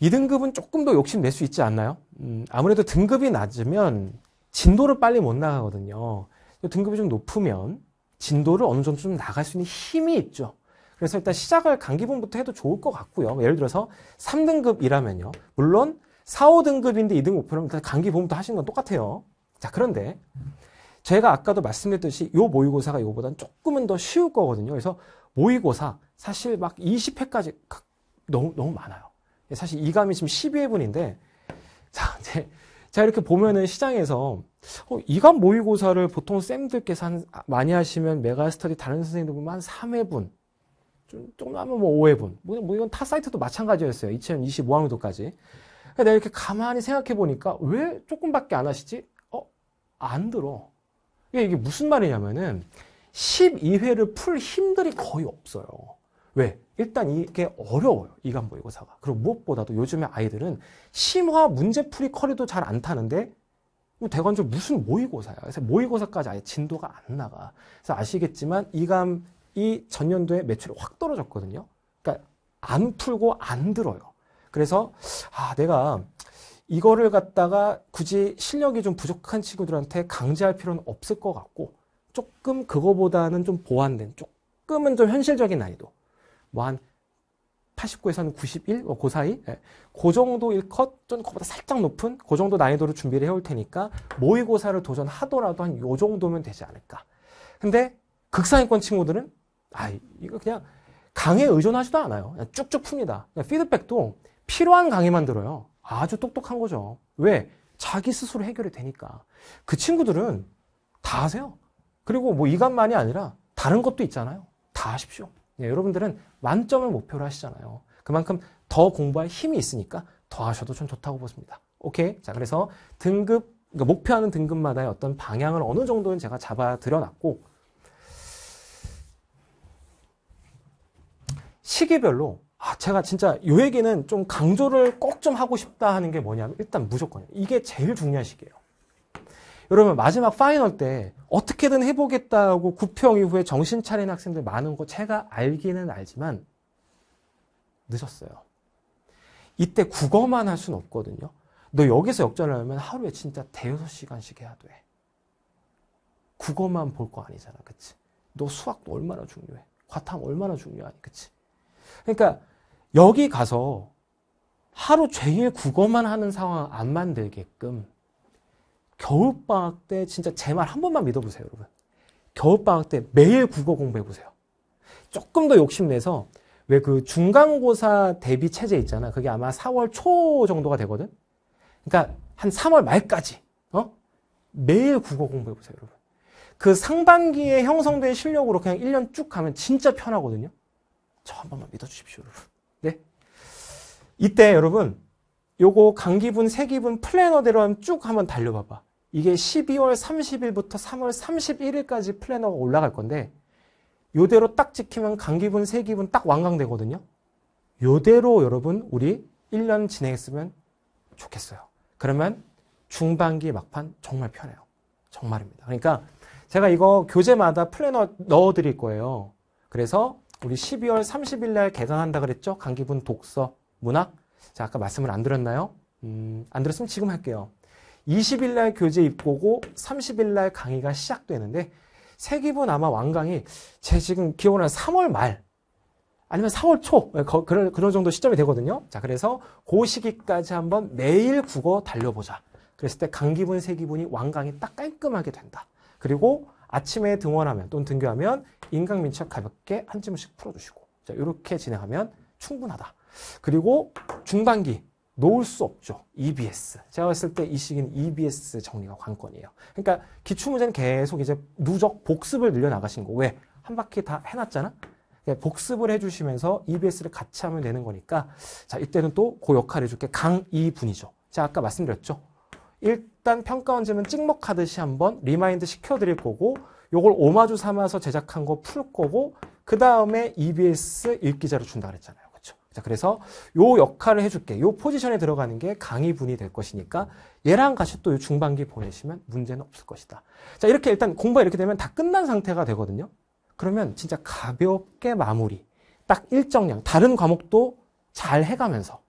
2등급은 조금 더 욕심 낼 수 있지 않나요? 음, 아무래도 등급이 낮으면 진도를 빨리 못 나가거든요. 등급이 좀 높으면 진도를 어느 정도 좀 나갈 수 있는 힘이 있죠. 그래서 일단 시작을 강기분부터 해도 좋을 것 같고요. 예를 들어서 3등급이라면요. 물론 4, 5등급인데 2등급 목표라면 일단 강기분부터 하시는 건 똑같아요. 자, 그런데 제가 아까도 말씀드렸듯이 요 모의고사가 이거보단 조금은 더 쉬울 거거든요. 그래서 모의고사 사실 막 20회까지 너무 너무 많아요. 예, 사실 이감이 지금 12회분인데 자, 이제 자 이렇게 보면은 시장에서 어, 이감 모의고사를 보통 쌤들께서 한, 아, 많이 하시면 메가스터디 다른 선생님들 보면 한 3회분 좀, 조금 하면 뭐 5회분. 뭐, 뭐, 이건 타 사이트도 마찬가지였어요. 2025학년도까지. 그러니까 내가 이렇게 가만히 생각해 보니까 왜 조금밖에 안 하시지? 어? 안 들어. 이게, 그러니까 이게 무슨 말이냐면은 12회를 풀 힘들이 거의 없어요. 왜? 일단 이게 어려워요. 이간 모의고사가. 그리고 무엇보다도 요즘에 아이들은 심화 문제풀이 커리도 잘 안 타는데 대관절 무슨 모의고사야. 그래서 모의고사까지 아예 진도가 안 나가. 그래서 아시겠지만 이감 이 전년도에 매출이 확 떨어졌거든요. 그러니까 안 풀고 안 들어요. 그래서 아 내가 이거를 갖다가 굳이 실력이 좀 부족한 친구들한테 강제할 필요는 없을 것 같고 조금 그거보다는 좀 보완된 조금은 좀 현실적인 난이도 뭐 한 89에서는 91, 뭐 그 사이 예. 그 정도 일컷 좀 그보다 살짝 높은 그 정도 난이도로 준비를 해올 테니까 모의고사를 도전하더라도 한 요 정도면 되지 않을까 근데 극상위권 친구들은 아, 이거 그냥 강의에 의존하지도 않아요. 그냥 쭉쭉 풉니다. 그냥 피드백도 필요한 강의만 들어요. 아주 똑똑한 거죠. 왜? 자기 스스로 해결이 되니까. 그 친구들은 다 하세요. 그리고 뭐이것만이 아니라 다른 것도 있잖아요. 다 하십시오. 예, 여러분들은 만점을 목표로 하시잖아요. 그만큼 더 공부할 힘이 있으니까 더 하셔도 전 좋다고 봅니다 오케이. 자, 그래서 등급, 그러니까 목표하는 등급마다의 어떤 방향을 어느 정도는 제가 잡아 들여놨고, 시기별로 아, 제가 진짜 요 얘기는 좀 강조를 꼭 좀 하고 싶다 하는 게 뭐냐면 일단 무조건 이게 제일 중요한 시기예요. 여러분 마지막 파이널 때 어떻게든 해보겠다고 구평 이후에 정신 차린 학생들 많은 거 제가 알기는 알지만 늦었어요. 이때 국어만 할 수는 없거든요. 너 여기서 역전을 하면 하루에 진짜 대여섯 시간씩 해야 돼. 국어만 볼 거 아니잖아, 그치? 너 수학도 얼마나 중요해? 과탐 얼마나 중요하니, 그치? 그러니까 여기 가서 하루 종일 국어만 하는 상황 안 만들게끔 겨울방학 때 진짜 제 말 한 번만 믿어보세요, 여러분. 겨울방학 때 매일 국어 공부해보세요. 조금 더 욕심내서 왜 그 중간고사 대비 체제 있잖아. 그게 아마 4월 초 정도가 되거든? 그러니까 한 3월 말까지, 어? 매일 국어 공부해보세요, 여러분. 그 상반기에 형성된 실력으로 그냥 1년 쭉 가면 진짜 편하거든요. 저한 번만 믿어주십시오, 여러분. 네? 이때 여러분, 요거 강기분, 세기분 플래너대로 한번 쭉 한번 달려봐봐. 이게 12월 30일부터 3월 31일까지 플래너가 올라갈 건데 요대로 딱 지키면 강기분, 세기분 딱 완강되거든요. 요대로 여러분 우리 1년 진행했으면 좋겠어요. 그러면 중반기 막판 정말 편해요. 정말입니다. 그러니까 제가 이거 교재마다 플래너 넣어드릴 거예요. 그래서 우리 12월 30일 날 개강한다 그랬죠? 강기분 독서, 문학. 자, 아까 말씀을 안 드렸나요? 음, 안 들었으면 지금 할게요. 20일 날 교재 입고고 30일 날 강의가 시작되는데 세기분 아마 왕강이 제 지금 기억으로 한 3월 말 아니면 4월 초 예, 그런 그런 정도 시점이 되거든요. 자, 그래서 그 시기까지 한번 매일 국어 달려보자. 그랬을 때 강기분, 세기분이 왕강이 딱 깔끔하게 된다. 그리고 아침에 등원하면 또는 등교하면 인강 민첩 가볍게 한 질문씩 풀어주시고 자 이렇게 진행하면 충분하다. 그리고 중반기 놓을 수 없죠. EBS. 제가 봤을 때 이 시기는 EBS 정리가 관건이에요. 그러니까 기출문제는 계속 이제 누적 복습을 늘려나가신 거. 왜? 한 바퀴 다 해놨잖아? 그러니까 복습을 해주시면서 EBS를 같이 하면 되는 거니까 자 이때는 또 그 역할을 해줄게. 강이분이죠. 제가 아까 말씀드렸죠. 일단 평가 원점은 찍먹하듯이 한번 리마인드 시켜드릴 거고 요걸 오마주 삼아서 제작한 거 풀 거고 그 다음에 EBS 읽기자로 준다 그랬잖아요. 그렇죠? 자, 그래서 요 역할을 해줄게. 요 포지션에 들어가는 게 강의분이 될 것이니까 얘랑 같이 또 중반기 보내시면 문제는 없을 것이다. 자, 이렇게 일단 공부가 이렇게 되면 다 끝난 상태가 되거든요. 그러면 진짜 가볍게 마무리. 딱 일정량. 다른 과목도 잘 해가면서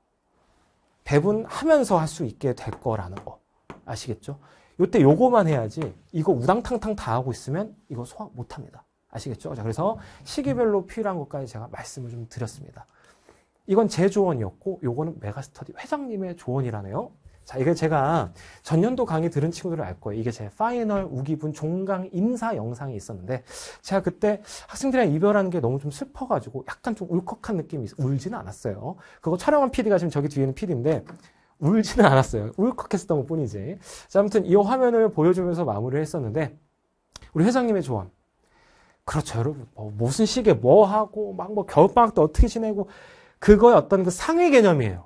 배분하면서 할 수 있게 될 거라는 거. 아시겠죠? 요 때 요거만 해야지 이거 우당탕탕 다 하고 있으면 이거 소화 못합니다. 아시겠죠? 자, 그래서 시기별로 필요한 것까지 제가 말씀을 좀 드렸습니다. 이건 제 조언이었고 요거는 메가스터디 회장님의 조언이라네요. 자, 이게 제가 전년도 강의 들은 친구들을 알 거예요. 이게 제 파이널 우기분 종강 인사 영상이 있었는데, 제가 그때 학생들이랑 이별하는 게 너무 좀 슬퍼가지고, 약간 좀 울컥한 느낌이, 있, 어요 울지는 않았어요. 그거 촬영한 PD가 지금 저기 뒤에 있는 PD인데, 울지는 않았어요. 울컥했었던 것 뿐이지. 자, 아무튼 이 화면을 보여주면서 마무리를 했었는데, 우리 회장님의 조언. 그렇죠, 여러분. 뭐, 무슨 시기에 뭐 하고, 막 뭐 겨울방학 때 어떻게 지내고, 그거의 어떤 그 상위 개념이에요.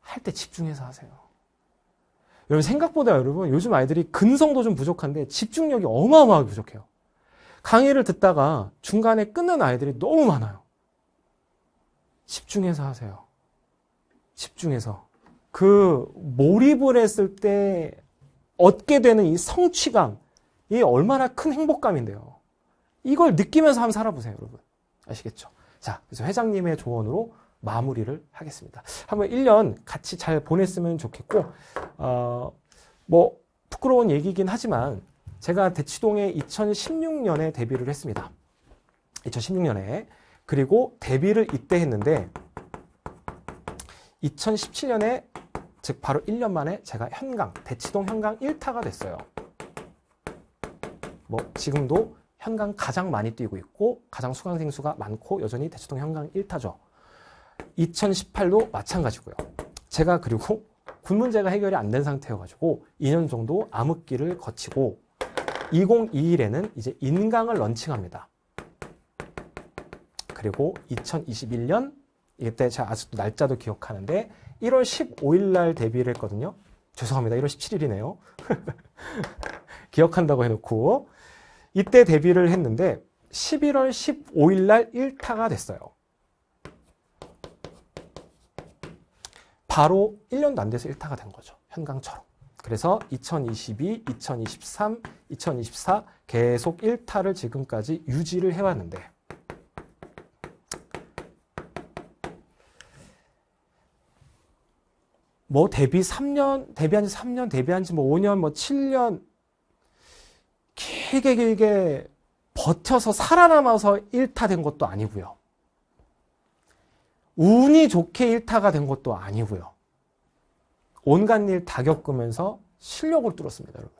할 때 집중해서 하세요. 여러분, 생각보다 여러분, 요즘 아이들이 근성도 좀 부족한데, 집중력이 어마어마하게 부족해요. 강의를 듣다가 중간에 끊는 아이들이 너무 많아요. 집중해서 하세요. 집중해서. 그 몰입을 했을 때 얻게 되는 이 성취감, 이 얼마나 큰 행복감인데요. 이걸 느끼면서 한번 살아보세요, 여러분. 아시겠죠? 자, 그래서 회장님의 조언으로 마무리를 하겠습니다. 한번 1년 같이 잘 보냈으면 좋겠고, 어, 뭐, 부끄러운 얘기긴 하지만, 제가 대치동에 2016년에 데뷔를 했습니다. 2016년에. 그리고 데뷔를 이때 했는데, 2017년에 즉 바로 1년 만에 제가 현강, 대치동 현강 1타가 됐어요. 뭐 지금도 현강 가장 많이 뛰고 있고 가장 수강생 수가 많고 여전히 대치동 현강 1타죠. 2018도 마찬가지고요. 제가 그리고 군 문제가 해결이 안 된 상태여가지고 2년 정도 암흑기를 거치고 2021에는 이제 인강을 런칭합니다. 그리고 2021년 이때 제가 아직도 날짜도 기억하는데 1월 15일 날 데뷔를 했거든요. 죄송합니다. 1월 17일이네요. 기억한다고 해놓고 이때 데뷔를 했는데 11월 15일 날 1타가 됐어요. 바로 1년도 안 돼서 1타가 된 거죠. 현강처럼. 그래서 2022, 2023, 2024 계속 1타를 지금까지 유지를 해왔는데 뭐 데뷔 3년, 데뷔한 지 3년, 데뷔한 지 뭐 5년, 뭐 7년 뭐 길게 길게 버텨서 살아남아서 1타 된 것도 아니고요. 운이 좋게 1타가 된 것도 아니고요. 온갖 일 다 겪으면서 실력을 뚫었습니다, 여러분.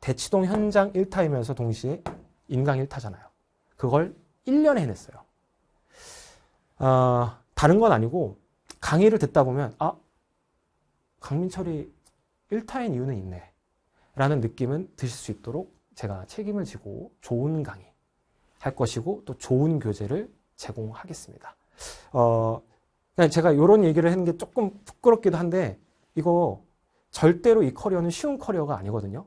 대치동 현장 1타이면서 동시에 인강 1타잖아요. 그걸 1년에 해냈어요. 어, 다른 건 아니고 강의를 듣다 보면 아 강민철이 1타인 이유는 있네. 라는 느낌은 드실 수 있도록 제가 책임을 지고 좋은 강의 할 것이고 또 좋은 교재를 제공하겠습니다. 어, 그냥 제가 이런 얘기를 하는 게 조금 부끄럽기도 한데 이거 절대로 이 커리어는 쉬운 커리어가 아니거든요.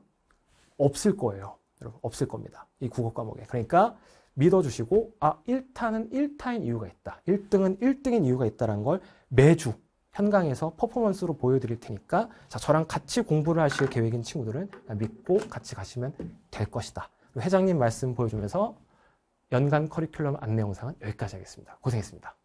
없을 거예요. 여러분, 없을 겁니다. 이 국어 과목에. 그러니까 믿어주시고, 아, 1타는 1타인 이유가 있다. 1등은 1등인 이유가 있다는 라걸 매주 현강에서 퍼포먼스로 보여드릴 테니까 자, 저랑 같이 공부를 하실 계획인 친구들은 믿고 같이 가시면 될 것이다. 회장님 말씀 보여주면서 연간 커리큘럼 안내 영상은 여기까지 하겠습니다. 고생했습니다.